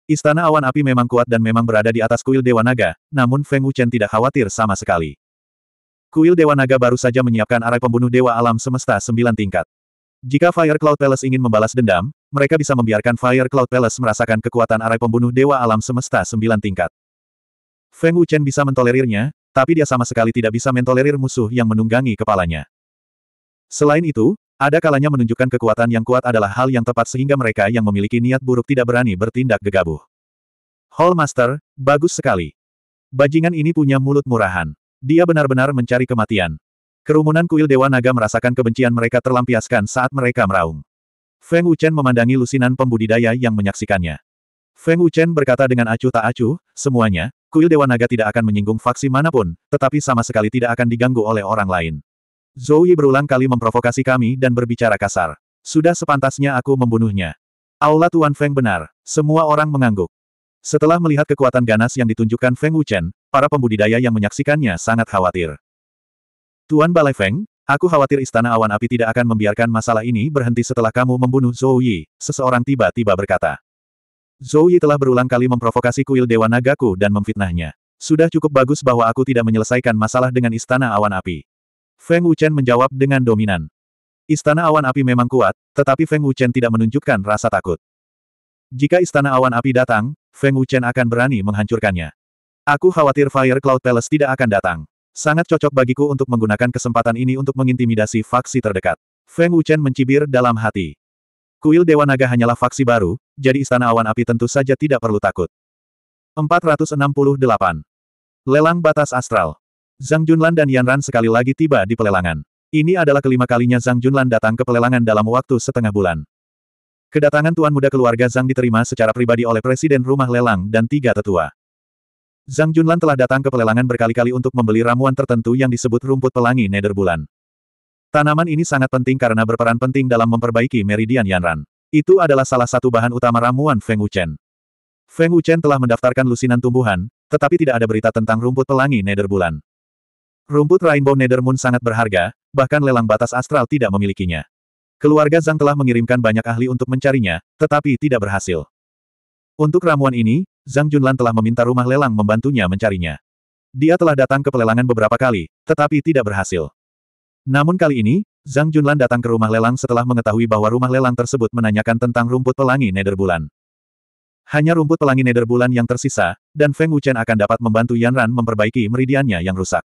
Istana awan api memang kuat dan memang berada di atas kuil Dewa Naga, namun Feng Wuchen tidak khawatir sama sekali. Kuil Dewa Naga baru saja menyiapkan arah pembunuh Dewa Alam Semesta sembilan tingkat. Jika Fire Cloud Palace ingin membalas dendam, mereka bisa membiarkan Fire Cloud Palace merasakan kekuatan arah pembunuh Dewa Alam Semesta sembilan tingkat. Feng Wuchen bisa mentolerirnya, tapi dia sama sekali tidak bisa mentolerir musuh yang menunggangi kepalanya. Selain itu, ada kalanya menunjukkan kekuatan yang kuat adalah hal yang tepat sehingga mereka yang memiliki niat buruk tidak berani bertindak gegabah. Hall Master, bagus sekali. Bajingan ini punya mulut murahan. Dia benar-benar mencari kematian. Kerumunan kuil Dewa Naga merasakan kebencian mereka terlampiaskan saat mereka meraung. Feng Wuchen memandangi lusinan pembudidaya yang menyaksikannya. Feng Wuchen berkata dengan acuh tak acuh, semuanya, Kuil Dewa Naga tidak akan menyinggung faksi manapun, tetapi sama sekali tidak akan diganggu oleh orang lain. Zhou Yi berulang kali memprovokasi kami dan berbicara kasar. Sudah sepantasnya aku membunuhnya. Aula Tuan Feng benar. Semua orang mengangguk. Setelah melihat kekuatan ganas yang ditunjukkan Feng Wuchen, para pembudidaya yang menyaksikannya sangat khawatir. Tuan Balai Feng, Aku khawatir Istana Awan Api tidak akan membiarkan masalah ini berhenti setelah kamu membunuh Zhou Yi, seseorang tiba-tiba berkata. Zhou Yi telah berulang kali memprovokasi kuil Dewa Nagaku dan memfitnahnya. Sudah cukup bagus bahwa aku tidak menyelesaikan masalah dengan Istana Awan Api. Feng Wuchen menjawab dengan dominan. Istana Awan Api memang kuat, tetapi Feng Wuchen tidak menunjukkan rasa takut. Jika Istana Awan Api datang, Feng Wuchen akan berani menghancurkannya. Aku khawatir Fire Cloud Palace tidak akan datang. Sangat cocok bagiku untuk menggunakan kesempatan ini untuk mengintimidasi faksi terdekat. Feng Wuchen mencibir dalam hati. Kuil Dewa Naga hanyalah faksi baru, jadi Istana Awan Api tentu saja tidak perlu takut. 468. Lelang Batas Astral Zhang Junlan dan Yan Ran sekali lagi tiba di pelelangan. Ini adalah kelima kalinya Zhang Junlan datang ke pelelangan dalam waktu setengah bulan. Kedatangan tuan muda keluarga Zhang diterima secara pribadi oleh Presiden Rumah Lelang dan tiga tetua. Zhang Junlan telah datang ke pelelangan berkali-kali untuk membeli ramuan tertentu yang disebut rumput pelangi Nether bulan. Tanaman ini sangat penting karena berperan penting dalam memperbaiki meridian Yanran. Itu adalah salah satu bahan utama ramuan Feng Wuchen. Feng Wuchen telah mendaftarkan lusinan tumbuhan, tetapi tidak ada berita tentang rumput pelangi Nether Bulan. Rumput Rainbow Nether Moon sangat berharga, bahkan lelang batas astral tidak memilikinya. Keluarga Zhang telah mengirimkan banyak ahli untuk mencarinya, tetapi tidak berhasil. Untuk ramuan ini, Zhang Junlan telah meminta rumah lelang membantunya mencarinya. Dia telah datang ke pelelangan beberapa kali, tetapi tidak berhasil. Namun kali ini, Zhang Junlan datang ke rumah lelang setelah mengetahui bahwa rumah lelang tersebut menanyakan tentang rumput pelangi nederbulan. Hanya rumput pelangi nederbulan yang tersisa, dan Feng Wuchen akan dapat membantu Yan Ran memperbaiki meridiannya yang rusak.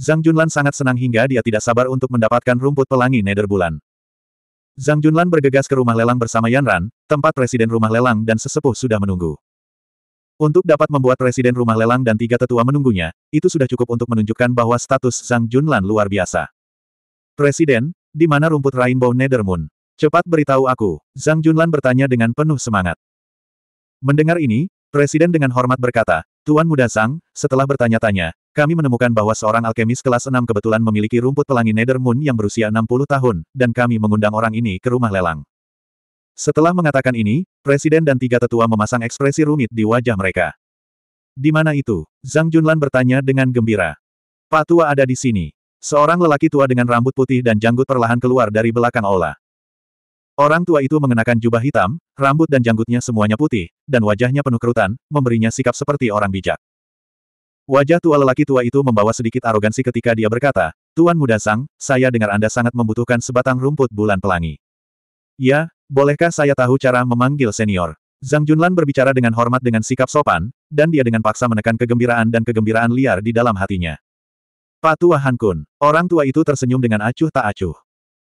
Zhang Junlan sangat senang hingga dia tidak sabar untuk mendapatkan rumput pelangi nederbulan. Zhang Junlan bergegas ke rumah lelang bersama Yan Ran, tempat presiden rumah lelang dan sesepuh sudah menunggu. Untuk dapat membuat presiden rumah lelang dan tiga tetua menunggunya, itu sudah cukup untuk menunjukkan bahwa status Zhang Junlan luar biasa. Presiden, di mana rumput Rainbow Nethermoon? Cepat beritahu aku, Zhang Junlan bertanya dengan penuh semangat. Mendengar ini, Presiden dengan hormat berkata, Tuan Muda Zhang, setelah bertanya-tanya, kami menemukan bahwa seorang alkemis kelas 6 kebetulan memiliki rumput pelangi Nethermoon yang berusia 60 tahun, dan kami mengundang orang ini ke rumah lelang. Setelah mengatakan ini, Presiden dan tiga tetua memasang ekspresi rumit di wajah mereka. Di mana itu? Zhang Junlan bertanya dengan gembira. Pak Tua ada di sini. Seorang lelaki tua dengan rambut putih dan janggut perlahan keluar dari belakang aula. Orang tua itu mengenakan jubah hitam, rambut dan janggutnya semuanya putih, dan wajahnya penuh kerutan, memberinya sikap seperti orang bijak. Wajah tua lelaki tua itu membawa sedikit arogansi ketika dia berkata, Tuan Muda Sang, saya dengar Anda sangat membutuhkan sebatang rumput bulan pelangi. Ya, bolehkah saya tahu cara memanggil senior? Zhang Junlan berbicara dengan hormat dengan sikap sopan, dan dia dengan paksa menekan kegembiraan dan kegembiraan liar di dalam hatinya. Patua Hankun, orang tua itu tersenyum dengan acuh tak acuh.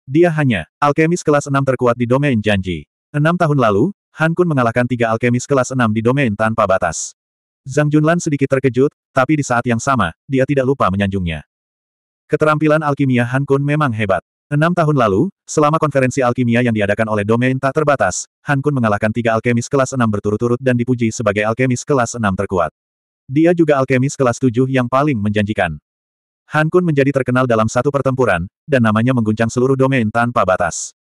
Dia hanya, alkemis kelas 6 terkuat di domain janji. Enam tahun lalu, Hankun mengalahkan tiga alkemis kelas 6 di domain tanpa batas. Zhang Junlan sedikit terkejut, tapi di saat yang sama, dia tidak lupa menyanjungnya. Keterampilan alkimia Hankun memang hebat. Enam tahun lalu, selama konferensi alkimia yang diadakan oleh domain tak terbatas, Han mengalahkan tiga alkemis kelas 6 berturut-turut dan dipuji sebagai alkemis kelas 6 terkuat. Dia juga alkemis kelas 7 yang paling menjanjikan. Han Kun menjadi terkenal dalam satu pertempuran, dan namanya mengguncang seluruh domain tanpa batas.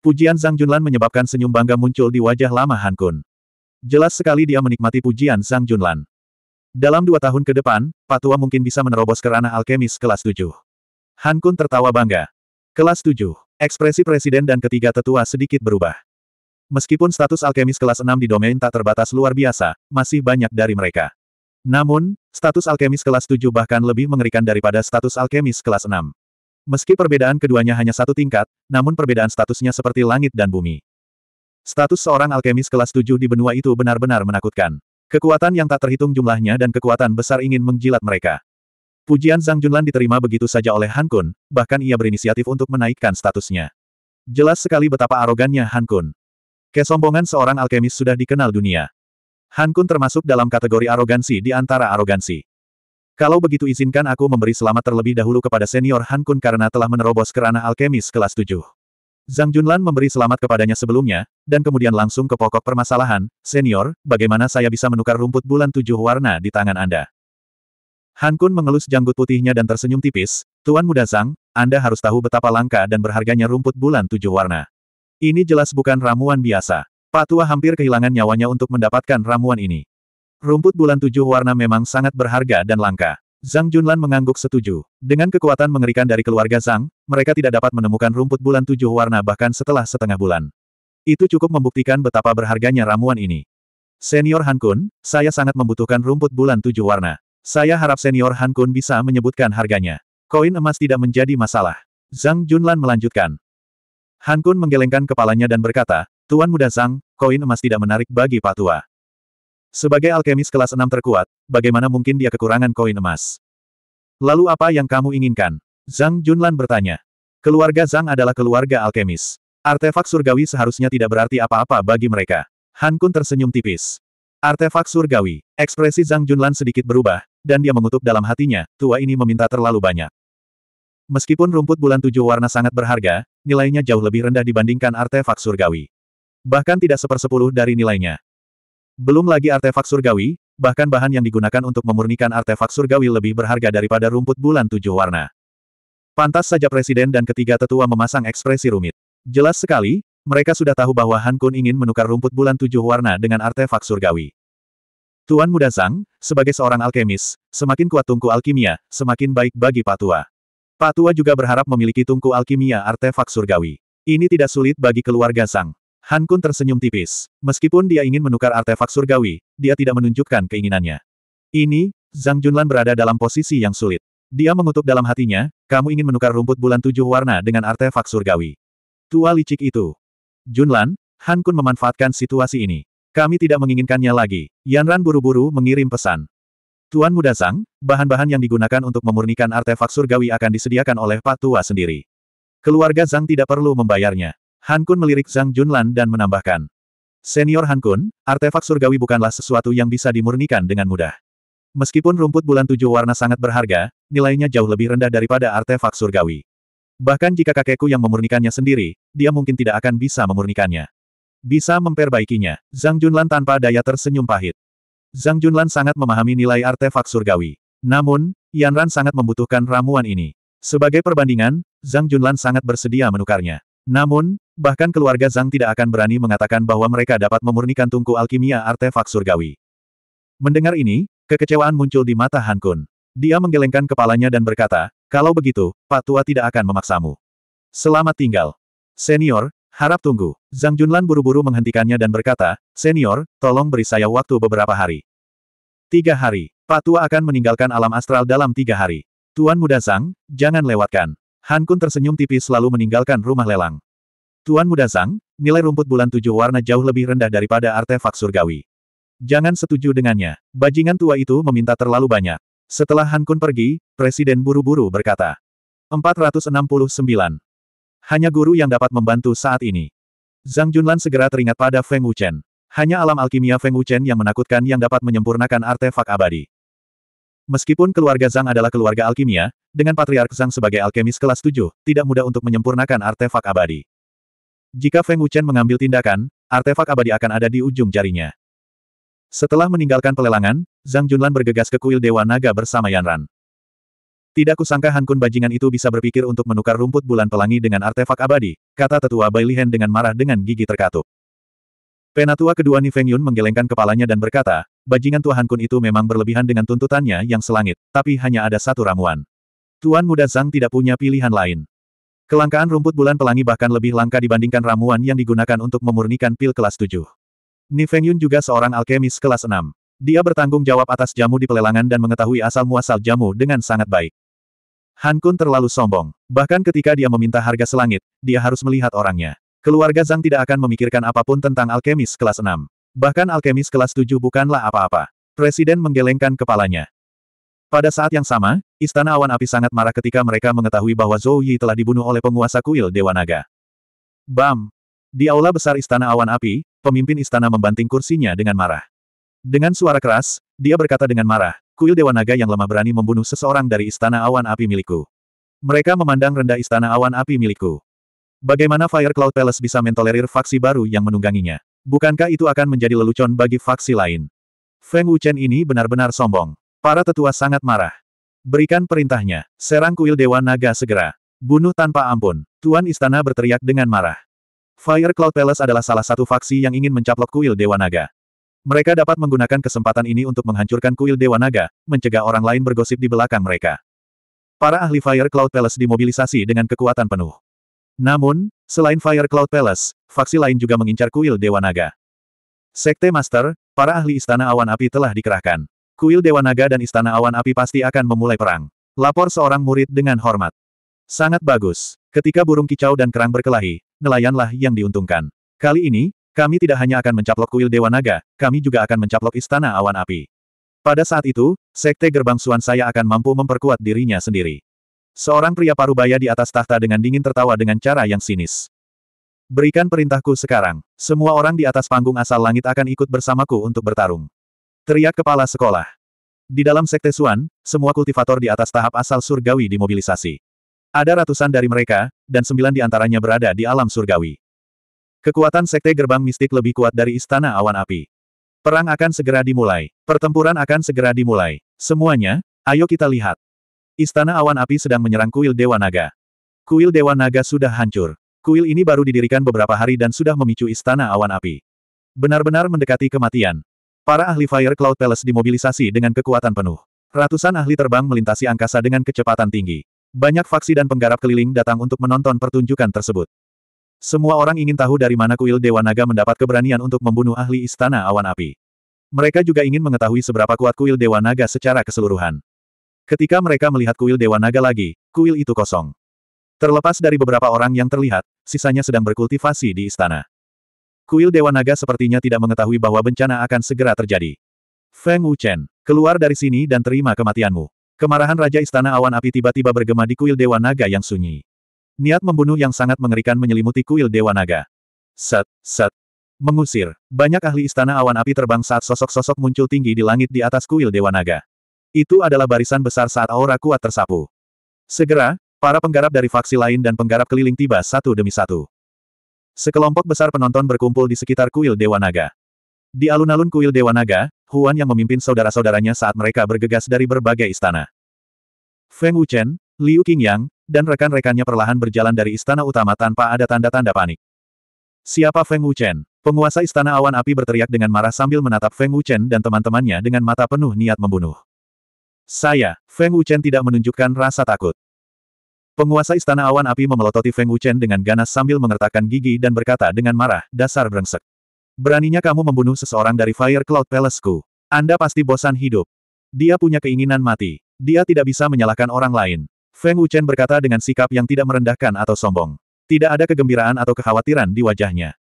Pujian Zhang Junlan menyebabkan senyum bangga muncul di wajah lama Han Kun. Jelas sekali dia menikmati pujian Zhang Junlan. Dalam dua tahun ke depan, Patua mungkin bisa menerobos ke ranah alkemis kelas 7. Han Kun tertawa bangga. Kelas 7. Ekspresi presiden dan ketiga tetua sedikit berubah. Meskipun status alkemis kelas enam di domain tak terbatas luar biasa, masih banyak dari mereka. Namun, Status alkemis kelas 7 bahkan lebih mengerikan daripada status alkemis kelas 6. Meski perbedaan keduanya hanya satu tingkat, namun perbedaan statusnya seperti langit dan bumi. Status seorang alkemis kelas 7 di benua itu benar-benar menakutkan. Kekuatan yang tak terhitung jumlahnya dan kekuatan besar ingin menjilat mereka. Pujian Zhang Junlan diterima begitu saja oleh Han Kun, bahkan ia berinisiatif untuk menaikkan statusnya. Jelas sekali betapa arogannya Han Kun. Kesombongan seorang alkemis sudah dikenal dunia. Han Kun termasuk dalam kategori arogansi di antara arogansi. Kalau begitu izinkan aku memberi selamat terlebih dahulu kepada senior Han Kun karena telah menerobos kerana alkemis kelas 7. Zhang Junlan memberi selamat kepadanya sebelumnya, dan kemudian langsung ke pokok permasalahan, senior, bagaimana saya bisa menukar rumput bulan tujuh warna di tangan Anda? Han Kun mengelus janggut putihnya dan tersenyum tipis, Tuan Muda Zhang, Anda harus tahu betapa langka dan berharganya rumput bulan tujuh warna. Ini jelas bukan ramuan biasa. Pak Tua hampir kehilangan nyawanya untuk mendapatkan ramuan ini. Rumput bulan tujuh warna memang sangat berharga dan langka. Zhang Junlan mengangguk setuju. Dengan kekuatan mengerikan dari keluarga Zhang, mereka tidak dapat menemukan rumput bulan tujuh warna bahkan setelah setengah bulan. Itu cukup membuktikan betapa berharganya ramuan ini. Senior Han Kun, saya sangat membutuhkan rumput bulan tujuh warna. Saya harap senior Han Kun bisa menyebutkan harganya. Koin emas tidak menjadi masalah. Zhang Junlan melanjutkan. Han Kun menggelengkan kepalanya dan berkata, Tuan Muda Zhang, koin emas tidak menarik bagi Pak Tua. Sebagai alkemis kelas 6 terkuat, bagaimana mungkin dia kekurangan koin emas? Lalu apa yang kamu inginkan? Zhang Junlan bertanya. Keluarga Zhang adalah keluarga alkemis. Artefak surgawi seharusnya tidak berarti apa-apa bagi mereka. Han Kun tersenyum tipis. Artefak surgawi. Ekspresi Zhang Junlan sedikit berubah, dan dia mengutuk dalam hatinya, tua ini meminta terlalu banyak. Meskipun rumput bulan tujuh warna sangat berharga, nilainya jauh lebih rendah dibandingkan artefak surgawi bahkan tidak sepersepuluh dari nilainya. Belum lagi artefak surgawi, bahkan bahan yang digunakan untuk memurnikan artefak surgawi lebih berharga daripada rumput bulan tujuh warna. Pantas saja presiden dan ketiga tetua memasang ekspresi rumit. Jelas sekali, mereka sudah tahu bahwa Han Kun ingin menukar rumput bulan tujuh warna dengan artefak surgawi. Tuan Muda Zhang, sebagai seorang alkemis, semakin kuat tungku alkimia, semakin baik bagi Pak Tua. Pak Tua juga berharap memiliki tungku alkimia artefak surgawi. Ini tidak sulit bagi keluarga Sang. Han Kun tersenyum tipis. Meskipun dia ingin menukar artefak surgawi, dia tidak menunjukkan keinginannya. Ini, Zhang Junlan berada dalam posisi yang sulit. Dia mengutuk dalam hatinya, kamu ingin menukar rumput bulan tujuh warna dengan artefak surgawi. Tua licik itu. Junlan, Han Kun memanfaatkan situasi ini. Kami tidak menginginkannya lagi. Yan Ran buru-buru mengirim pesan. Tuan Muda Zhang, bahan-bahan yang digunakan untuk memurnikan artefak surgawi akan disediakan oleh Pak Tua sendiri. Keluarga Zhang tidak perlu membayarnya. Han Kun melirik Zhang Junlan dan menambahkan. Senior Han Kun, artefak surgawi bukanlah sesuatu yang bisa dimurnikan dengan mudah. Meskipun rumput bulan tujuh warna sangat berharga, nilainya jauh lebih rendah daripada artefak surgawi. Bahkan jika kakekku yang memurnikannya sendiri, dia mungkin tidak akan bisa memurnikannya. Bisa memperbaikinya. Zhang Junlan tanpa daya tersenyum pahit. Zhang Junlan sangat memahami nilai artefak surgawi. Namun, Yan Ran sangat membutuhkan ramuan ini. Sebagai perbandingan, Zhang Junlan sangat bersedia menukarnya. Namun, bahkan keluarga Zhang tidak akan berani mengatakan bahwa mereka dapat memurnikan tungku alkimia artefak surgawi. Mendengar ini, kekecewaan muncul di mata Han Kun. Dia menggelengkan kepalanya dan berkata, kalau begitu, Pak Tua tidak akan memaksamu. Selamat tinggal. Senior, harap tunggu. Zhang Junlan buru-buru menghentikannya dan berkata, Senior, tolong beri saya waktu beberapa hari. Tiga hari. Pak Tua akan meninggalkan alam astral dalam tiga hari. Tuan Muda Zhang, jangan lewatkan. Han Kun tersenyum tipis lalu meninggalkan rumah lelang. Tuan Muda Zhang, nilai rumput bulan tujuh warna jauh lebih rendah daripada artefak surgawi. Jangan setuju dengannya. Bajingan tua itu meminta terlalu banyak. Setelah Han Kun pergi, Presiden buru-buru berkata. 469. Hanya guru yang dapat membantu saat ini. Zhang Junlan segera teringat pada Feng Wuchen. Hanya alam alkimia Feng Wuchen yang menakutkan yang dapat menyempurnakan artefak abadi. Meskipun keluarga Zhang adalah keluarga alkimia, dengan Patriark Zhang sebagai alkemis kelas 7, tidak mudah untuk menyempurnakan artefak abadi. Jika Feng Wuchen mengambil tindakan, artefak abadi akan ada di ujung jarinya. Setelah meninggalkan pelelangan, Zhang Junlan bergegas ke kuil Dewa Naga bersama Yanran. Tidak kusangka Hankun bajingan itu bisa berpikir untuk menukar rumput bulan pelangi dengan artefak abadi, kata tetua Bai Lihen dengan marah dengan gigi terkatup. Penatua kedua Ni Feng Yun menggelengkan kepalanya dan berkata, Bajingan Tuan Kun itu memang berlebihan dengan tuntutannya yang selangit, tapi hanya ada satu ramuan. Tuan Muda Zhang tidak punya pilihan lain. Kelangkaan rumput bulan pelangi bahkan lebih langka dibandingkan ramuan yang digunakan untuk memurnikan pil kelas 7. Ni Feng Yun juga seorang alkemis kelas 6. Dia bertanggung jawab atas jamu di pelelangan dan mengetahui asal-muasal jamu dengan sangat baik. Han Kun terlalu sombong. Bahkan ketika dia meminta harga selangit, dia harus melihat orangnya. Keluarga Zhang tidak akan memikirkan apapun tentang alkemis kelas 6. Bahkan alkemis kelas 7 bukanlah apa-apa. Presiden menggelengkan kepalanya. Pada saat yang sama, Istana Awan Api sangat marah ketika mereka mengetahui bahwa Zhou Yi telah dibunuh oleh penguasa kuil Dewa Naga. Bam! Di aula besar Istana Awan Api, pemimpin istana membanting kursinya dengan marah. Dengan suara keras, dia berkata dengan marah, kuil Dewa Naga yang lemah berani membunuh seseorang dari Istana Awan Api milikku. Mereka memandang rendah Istana Awan Api milikku. Bagaimana Fire Cloud Palace bisa mentolerir faksi baru yang menungganginya? Bukankah itu akan menjadi lelucon bagi faksi lain? Feng Wuchen ini benar-benar sombong. Para tetua sangat marah. Berikan perintahnya, serang kuil Dewa Naga segera. Bunuh tanpa ampun, Tuan Istana berteriak dengan marah. Fire Cloud Palace adalah salah satu faksi yang ingin mencaplok kuil Dewa Naga. Mereka dapat menggunakan kesempatan ini untuk menghancurkan kuil Dewa Naga, mencegah orang lain bergosip di belakang mereka. Para ahli Fire Cloud Palace dimobilisasi dengan kekuatan penuh. Namun, selain Fire Cloud Palace, faksi lain juga mengincar kuil Dewa Naga. Sekte Master, para ahli Istana Awan Api telah dikerahkan. Kuil Dewa Naga dan Istana Awan Api pasti akan memulai perang. Lapor seorang murid dengan hormat. Sangat bagus. Ketika burung kicau dan kerang berkelahi, nelayanlah yang diuntungkan. Kali ini, kami tidak hanya akan mencaplok kuil Dewa Naga, kami juga akan mencaplok Istana Awan Api. Pada saat itu, Sekte Gerbang Suan saya akan mampu memperkuat dirinya sendiri. Seorang pria parubaya di atas tahta dengan dingin tertawa dengan cara yang sinis. Berikan perintahku sekarang. Semua orang di atas panggung asal langit akan ikut bersamaku untuk bertarung. Teriak kepala sekolah. Di dalam sekte Suan, semua kultivator di atas tahap asal surgawi dimobilisasi. Ada ratusan dari mereka, dan sembilan di antaranya berada di alam surgawi. Kekuatan sekte gerbang mistik lebih kuat dari istana awan api. Perang akan segera dimulai. Pertempuran akan segera dimulai. Semuanya, ayo kita lihat. Istana Awan Api sedang menyerang kuil Dewa Naga. Kuil Dewa Naga sudah hancur. Kuil ini baru didirikan beberapa hari dan sudah memicu Istana Awan Api. Benar-benar mendekati kematian. Para ahli Fire Cloud Palace dimobilisasi dengan kekuatan penuh. Ratusan ahli terbang melintasi angkasa dengan kecepatan tinggi. Banyak faksi dan penggarap keliling datang untuk menonton pertunjukan tersebut. Semua orang ingin tahu dari mana kuil Dewa Naga mendapat keberanian untuk membunuh ahli Istana Awan Api. Mereka juga ingin mengetahui seberapa kuat kuil Dewa Naga secara keseluruhan. Ketika mereka melihat kuil Dewa Naga lagi, kuil itu kosong. Terlepas dari beberapa orang yang terlihat, sisanya sedang berkultivasi di istana. Kuil Dewa Naga sepertinya tidak mengetahui bahwa bencana akan segera terjadi. Feng Wuchen, keluar dari sini dan terima kematianmu. Kemarahan Raja Istana Awan Api tiba-tiba bergema di kuil Dewa Naga yang sunyi. Niat membunuh yang sangat mengerikan menyelimuti kuil Dewa Naga. Set, set. Mengusir, banyak ahli Istana Awan Api terbang saat sosok-sosok muncul tinggi di langit di atas kuil Dewa Naga. Itu adalah barisan besar saat aura kuat tersapu. Segera, para penggarap dari faksi lain dan penggarap keliling tiba satu demi satu. Sekelompok besar penonton berkumpul di sekitar kuil Dewa Naga. Di alun-alun kuil Dewa Naga, Huan yang memimpin saudara-saudaranya saat mereka bergegas dari berbagai istana. Feng Wuchen, Liu Qingyang, dan rekan-rekannya perlahan berjalan dari istana utama tanpa ada tanda-tanda panik. Siapa Feng Wuchen? Penguasa istana awan api berteriak dengan marah sambil menatap Feng Wuchen dan teman-temannya dengan mata penuh niat membunuh. Saya, Feng Wuchen tidak menunjukkan rasa takut. Penguasa Istana Awan Api memelototi Feng Wuchen dengan ganas sambil mengertakkan gigi dan berkata dengan marah, dasar brengsek. Beraninya kamu membunuh seseorang dari Fire Cloud Palace-ku. Anda pasti bosan hidup. Dia punya keinginan mati. Dia tidak bisa menyalahkan orang lain. Feng Wuchen berkata dengan sikap yang tidak merendahkan atau sombong. Tidak ada kegembiraan atau kekhawatiran di wajahnya.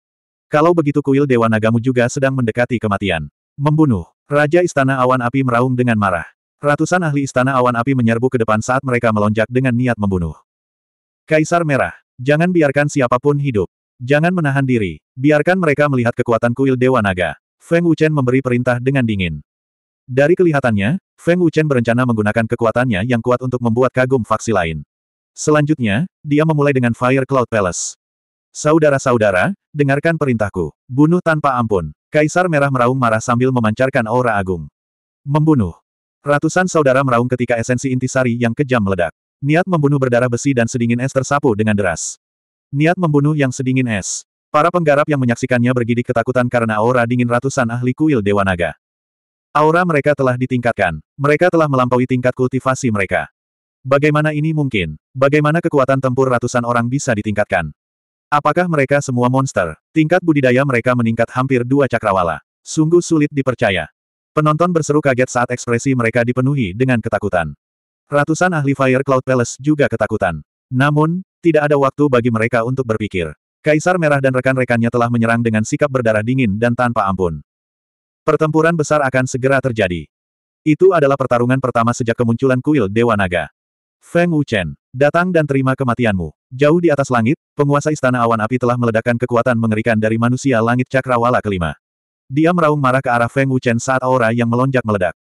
Kalau begitu kuil Dewa Nagamu juga sedang mendekati kematian. Membunuh. Raja Istana Awan Api meraung dengan marah. Ratusan ahli istana awan api menyerbu ke depan saat mereka melonjak dengan niat membunuh. Kaisar Merah, jangan biarkan siapapun hidup. Jangan menahan diri, biarkan mereka melihat kekuatan kuil Dewa Naga. Feng Wuchen memberi perintah dengan dingin. Dari kelihatannya, Feng Wuchen berencana menggunakan kekuatannya yang kuat untuk membuat kagum faksi lain. Selanjutnya, dia memulai dengan Fire Cloud Palace. Saudara-saudara, dengarkan perintahku. Bunuh tanpa ampun. Kaisar Merah meraung marah sambil memancarkan aura agung. Membunuh. Ratusan saudara meraung ketika esensi intisari yang kejam meledak. Niat membunuh berdarah besi dan sedingin es tersapu dengan deras. Niat membunuh yang sedingin es. Para penggarap yang menyaksikannya bergidik ketakutan karena aura dingin ratusan ahli kuil Dewa Naga. Aura mereka telah ditingkatkan. Mereka telah melampaui tingkat kultivasi mereka. Bagaimana ini mungkin? Bagaimana kekuatan tempur ratusan orang bisa ditingkatkan? Apakah mereka semua monster? Tingkat budidaya mereka meningkat hampir dua cakrawala. Sungguh sulit dipercaya. Penonton berseru kaget saat ekspresi mereka dipenuhi dengan ketakutan. Ratusan ahli Fire Cloud Palace juga ketakutan. Namun, tidak ada waktu bagi mereka untuk berpikir. Kaisar Merah dan rekan-rekannya telah menyerang dengan sikap berdarah dingin dan tanpa ampun. Pertempuran besar akan segera terjadi. Itu adalah pertarungan pertama sejak kemunculan kuil Dewa Naga. Feng Wuchen, datang dan terima kematianmu. Jauh di atas langit, penguasa Istana Awan Api telah meledakkan kekuatan mengerikan dari manusia langit cakrawala kelima. Dia meraung marah ke arah Feng Wuchen saat aura yang melonjak meledak.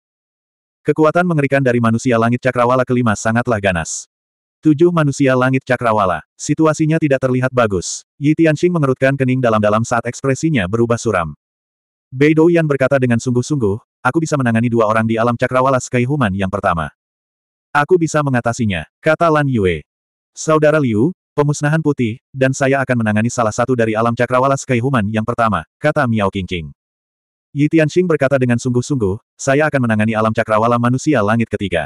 Kekuatan mengerikan dari manusia langit cakrawala kelima sangatlah ganas. Tujuh manusia langit cakrawala. Situasinya tidak terlihat bagus. Yi Tianxing mengerutkan kening dalam-dalam saat ekspresinya berubah suram. Bei Douyan berkata dengan sungguh-sungguh, aku bisa menangani dua orang di alam cakrawala Sky Human yang pertama. Aku bisa mengatasinya, kata Lan Yue. Saudara Liu, pemusnahan putih, dan saya akan menangani salah satu dari alam cakrawala Sky Human yang pertama, kata Miao Qingqing. Yi Tianxing berkata dengan sungguh-sungguh, saya akan menangani alam cakrawala manusia langit ketiga.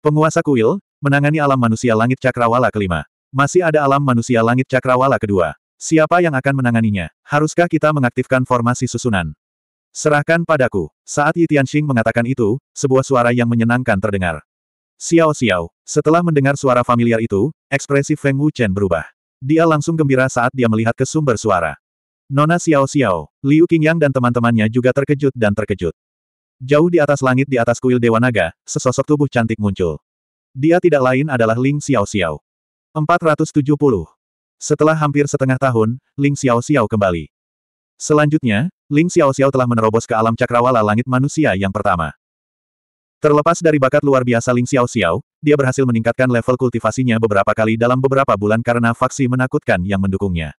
Penguasa kuil, menangani alam manusia langit cakrawala kelima. Masih ada alam manusia langit cakrawala kedua. Siapa yang akan menanganinya? Haruskah kita mengaktifkan formasi susunan? Serahkan padaku. Saat Yi Tianxing mengatakan itu, sebuah suara yang menyenangkan terdengar. Xiao Xiao. Setelah mendengar suara familiar itu, ekspresi Feng Wuchen berubah. Dia langsung gembira saat dia melihat ke sumber suara. Nona Xiao Xiao, Liu Qingyang dan teman-temannya juga terkejut dan terkejut. Jauh di atas langit di atas kuil Dewa Naga, sesosok tubuh cantik muncul. Dia tidak lain adalah Ling Xiao Xiao. 470. Setelah hampir setengah tahun, Ling Xiao Xiao kembali. Selanjutnya, Ling Xiao Xiao telah menerobos ke alam cakrawala langit manusia yang pertama. Terlepas dari bakat luar biasa Ling Xiao Xiao, dia berhasil meningkatkan level kultivasinya beberapa kali dalam beberapa bulan karena faksi menakutkan yang mendukungnya.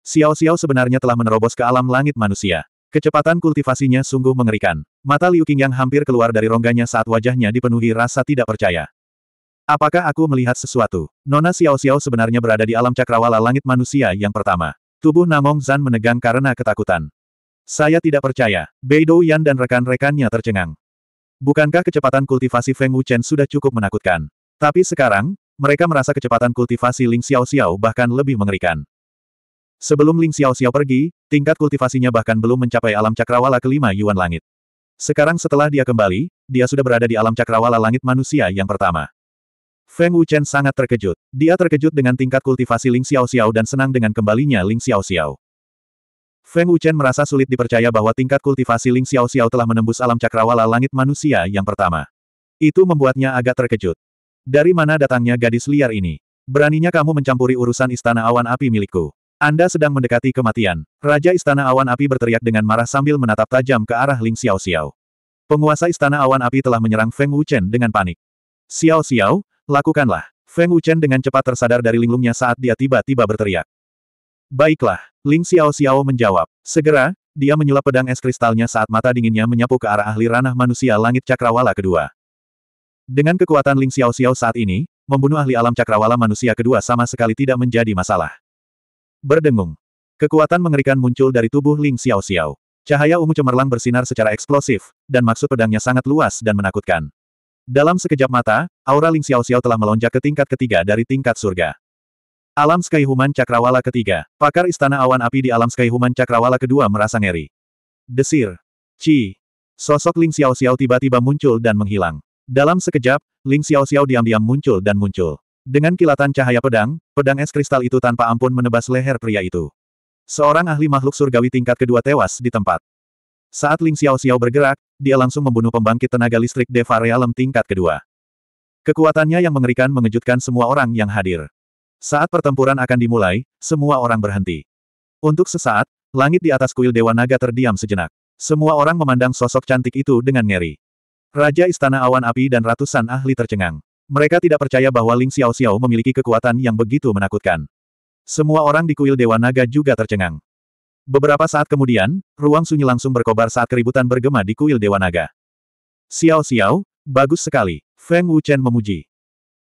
Xiao Xiao sebenarnya telah menerobos ke alam langit manusia. Kecepatan kultivasinya sungguh mengerikan. Mata Liu Qingyang hampir keluar dari rongganya saat wajahnya dipenuhi rasa tidak percaya. Apakah aku melihat sesuatu? Nona Xiao Xiao sebenarnya berada di alam cakrawala langit manusia yang pertama. Tubuh Namong Zan menegang karena ketakutan. Saya tidak percaya. Bei Dou Yan dan rekan-rekannya tercengang. Bukankah kecepatan kultivasi Feng Wuchen sudah cukup menakutkan? Tapi sekarang, mereka merasa kecepatan kultivasi Ling Xiao Xiao bahkan lebih mengerikan. Sebelum Ling Xiao Xiao pergi, tingkat kultivasinya bahkan belum mencapai alam cakrawala kelima Yuan Langit. Sekarang setelah dia kembali, dia sudah berada di alam cakrawala langit manusia yang pertama. Feng Wuchen sangat terkejut. Dia terkejut dengan tingkat kultivasi Ling Xiao Xiao dan senang dengan kembalinya Ling Xiao Xiao. Feng Wuchen merasa sulit dipercaya bahwa tingkat kultivasi Ling Xiao Xiao telah menembus alam cakrawala langit manusia yang pertama. Itu membuatnya agak terkejut. Dari mana datangnya gadis liar ini? Beraninya kamu mencampuri urusan istana awan api milikku. Anda sedang mendekati kematian. Raja Istana Awan Api berteriak dengan marah sambil menatap tajam ke arah Ling Xiao Xiao. Penguasa Istana Awan Api telah menyerang Feng Wuchen dengan panik. Xiao Xiao, lakukanlah. Feng Wuchen dengan cepat tersadar dari linglungnya saat dia tiba-tiba berteriak. Baiklah, Ling Xiao Xiao menjawab. Segera, dia menyulap pedang es kristalnya saat mata dinginnya menyapu ke arah ahli ranah manusia langit cakrawala kedua. Dengan kekuatan Ling Xiao Xiao saat ini, membunuh ahli alam cakrawala manusia kedua sama sekali tidak menjadi masalah. Berdengung. Kekuatan mengerikan muncul dari tubuh Ling Xiao Xiao. Cahaya ungu cemerlang bersinar secara eksplosif, dan maksud pedangnya sangat luas dan menakutkan. Dalam sekejap mata, aura Ling Xiao Xiao telah melonjak ke tingkat ketiga dari tingkat surga. Alam Skyhuman Cakrawala ketiga, pakar istana awan api di alam Skyhuman Cakrawala kedua merasa ngeri. Desir. Ci. Sosok Ling Xiao Xiao tiba-tiba muncul dan menghilang. Dalam sekejap, Ling Xiao Xiao diam-diam muncul dan muncul. Dengan kilatan cahaya pedang, pedang es kristal itu tanpa ampun menebas leher pria itu. Seorang ahli makhluk surgawi tingkat kedua tewas di tempat. Saat Ling Xiao Xiao bergerak, dia langsung membunuh pembangkit tenaga listrik Deva Realm tingkat kedua. Kekuatannya yang mengerikan mengejutkan semua orang yang hadir. Saat pertempuran akan dimulai, semua orang berhenti. Untuk sesaat, langit di atas kuil Dewa Naga terdiam sejenak. Semua orang memandang sosok cantik itu dengan ngeri. Raja Istana Awan Api dan ratusan ahli tercengang. Mereka tidak percaya bahwa Ling Xiao Xiao memiliki kekuatan yang begitu menakutkan. Semua orang di kuil Dewa Naga juga tercengang. Beberapa saat kemudian, ruang sunyi langsung berkobar saat keributan bergema di kuil Dewa Naga. Xiao Xiao, bagus sekali, Feng Wuchen memuji.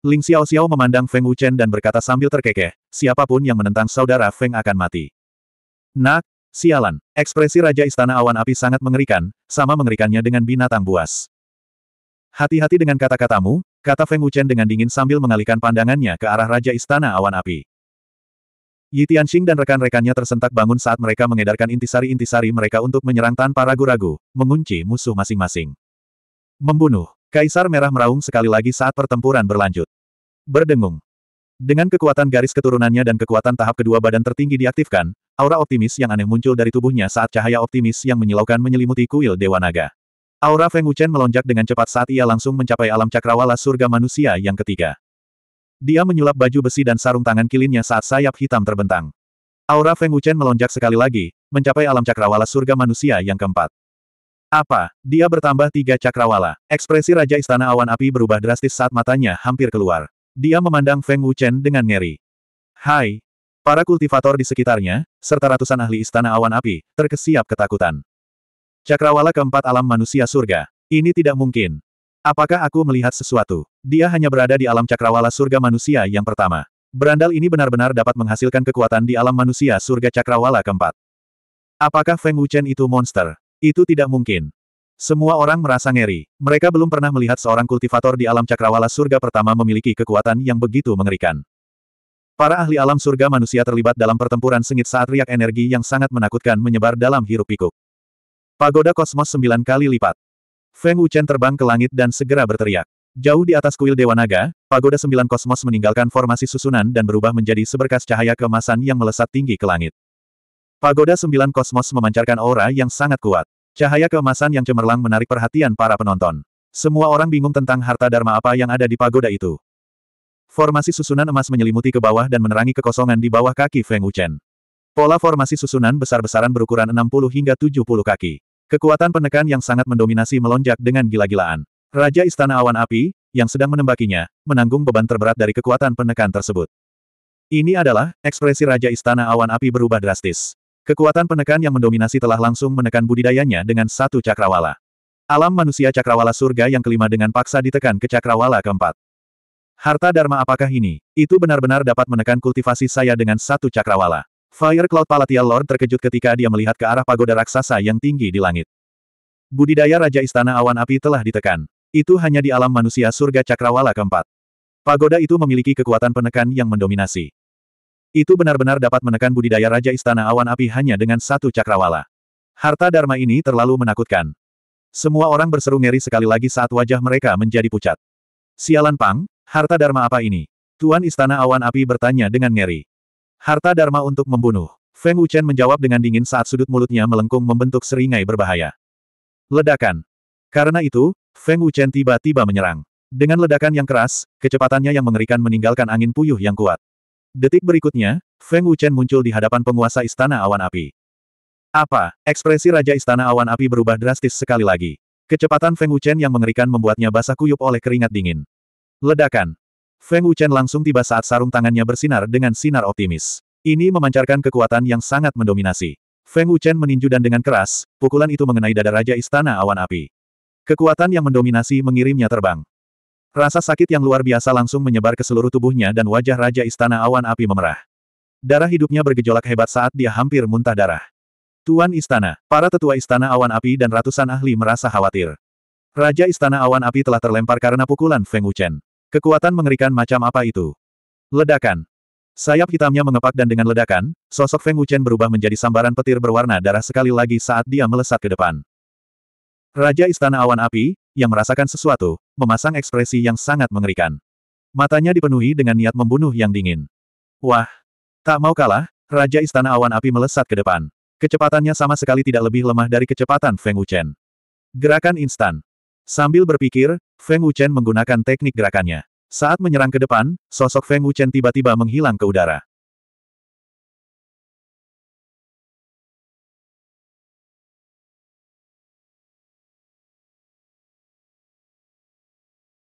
Ling Xiao Xiao memandang Feng Wuchen dan berkata sambil terkekeh, siapapun yang menentang saudara Feng akan mati. Nak, sialan, ekspresi Raja Istana Awan Api sangat mengerikan, sama mengerikannya dengan binatang buas. Hati-hati dengan kata-katamu, Kata Feng Wuchen dengan dingin sambil mengalihkan pandangannya ke arah Raja Istana Awan Api. Yi Tianxing dan rekan-rekannya tersentak bangun saat mereka mengedarkan intisari-intisari mereka untuk menyerang tanpa ragu-ragu, mengunci musuh masing-masing. Membunuh. Kaisar Merah meraung sekali lagi saat pertempuran berlanjut. Berdengung. Dengan kekuatan garis keturunannya dan kekuatan tahap kedua badan tertinggi diaktifkan, aura optimis yang aneh muncul dari tubuhnya saat cahaya optimis yang menyilaukan menyelimuti kuil Dewa Naga. Aura Feng Wuchen melonjak dengan cepat saat ia langsung mencapai alam cakrawala surga manusia yang ketiga. Dia menyulap baju besi dan sarung tangan kilinnya saat sayap hitam terbentang. Aura Feng Wuchen melonjak sekali lagi, mencapai alam cakrawala surga manusia yang keempat. Apa? Dia bertambah tiga cakrawala. Ekspresi Raja Istana Awan Api berubah drastis saat matanya hampir keluar. Dia memandang Feng Wuchen dengan ngeri. Hai! Para kultivator di sekitarnya, serta ratusan ahli Istana Awan Api, terkesiap ketakutan. Cakrawala keempat alam manusia surga. Ini tidak mungkin. Apakah aku melihat sesuatu? Dia hanya berada di alam cakrawala surga manusia yang pertama. Berandal ini benar-benar dapat menghasilkan kekuatan di alam manusia surga cakrawala keempat. Apakah Feng Wuchen itu monster? Itu tidak mungkin. Semua orang merasa ngeri. Mereka belum pernah melihat seorang kultivator di alam cakrawala surga pertama memiliki kekuatan yang begitu mengerikan. Para ahli alam surga manusia terlibat dalam pertempuran sengit saat riak energi yang sangat menakutkan menyebar dalam hiruk-pikuk. Pagoda kosmos sembilan kali lipat. Feng Wuchen terbang ke langit dan segera berteriak. Jauh di atas kuil Dewa Naga, pagoda sembilan kosmos meninggalkan formasi susunan dan berubah menjadi seberkas cahaya keemasan yang melesat tinggi ke langit. Pagoda sembilan kosmos memancarkan aura yang sangat kuat. Cahaya keemasan yang cemerlang menarik perhatian para penonton. Semua orang bingung tentang harta dharma apa yang ada di pagoda itu. Formasi susunan emas menyelimuti ke bawah dan menerangi kekosongan di bawah kaki Feng Wuchen. Pola formasi susunan besar-besaran berukuran 60 hingga 70 kaki. Kekuatan penekan yang sangat mendominasi melonjak dengan gila-gilaan. Raja Istana Awan Api, yang sedang menembakinya, menanggung beban terberat dari kekuatan penekan tersebut. Ini adalah, ekspresi Raja Istana Awan Api berubah drastis. Kekuatan penekan yang mendominasi telah langsung menekan budidayanya dengan satu cakrawala. Alam manusia cakrawala surga yang kelima dengan paksa ditekan ke cakrawala keempat. Harta Dharma apakah ini? Itu benar-benar dapat menekan kultivasi saya dengan satu cakrawala. Fire Cloud Palatial Lord terkejut ketika dia melihat ke arah pagoda raksasa yang tinggi di langit. Budidaya Raja Istana Awan Api telah ditekan. Itu hanya di alam manusia surga cakrawala keempat. Pagoda itu memiliki kekuatan penekan yang mendominasi. Itu benar-benar dapat menekan budidaya Raja Istana Awan Api hanya dengan satu cakrawala. Harta Dharma ini terlalu menakutkan. Semua orang berseru ngeri sekali lagi saat wajah mereka menjadi pucat. Sialan Pang, harta Dharma apa ini? Tuan Istana Awan Api bertanya dengan ngeri. Harta Dharma untuk membunuh. Feng Wuchen menjawab dengan dingin saat sudut mulutnya melengkung membentuk seringai berbahaya. Ledakan. Karena itu, Feng Wuchen tiba-tiba menyerang. Dengan ledakan yang keras, kecepatannya yang mengerikan meninggalkan angin puyuh yang kuat. Detik berikutnya, Feng Wuchen muncul di hadapan penguasa Istana Awan Api. Apa? Ekspresi Raja Istana Awan Api berubah drastis sekali lagi. Kecepatan Feng Wuchen yang mengerikan membuatnya basah kuyup oleh keringat dingin. Ledakan. Feng Wuchen langsung tiba saat sarung tangannya bersinar dengan sinar optimis. Ini memancarkan kekuatan yang sangat mendominasi. Feng Wuchen meninju dan dengan keras, pukulan itu mengenai dada Raja Istana Awan Api. Kekuatan yang mendominasi mengirimnya terbang. Rasa sakit yang luar biasa langsung menyebar ke seluruh tubuhnya dan wajah Raja Istana Awan Api memerah. Darah hidupnya bergejolak hebat saat dia hampir muntah darah. Tuan Istana, para tetua Istana Awan Api dan ratusan ahli merasa khawatir. Raja Istana Awan Api telah terlempar karena pukulan Feng Wuchen. Kekuatan mengerikan macam apa itu? Ledakan. Sayap hitamnya mengepak dan dengan ledakan, sosok Feng Wuchen berubah menjadi sambaran petir berwarna darah sekali lagi saat dia melesat ke depan. Raja Istana Awan Api, yang merasakan sesuatu, memasang ekspresi yang sangat mengerikan. Matanya dipenuhi dengan niat membunuh yang dingin. Wah! Tak mau kalah, Raja Istana Awan Api melesat ke depan. Kecepatannya sama sekali tidak lebih lemah dari kecepatan Feng Wuchen. Gerakan instan. Sambil berpikir, Feng Wuchen menggunakan teknik gerakannya. Saat menyerang ke depan, sosok Feng Wuchen tiba-tiba menghilang ke udara.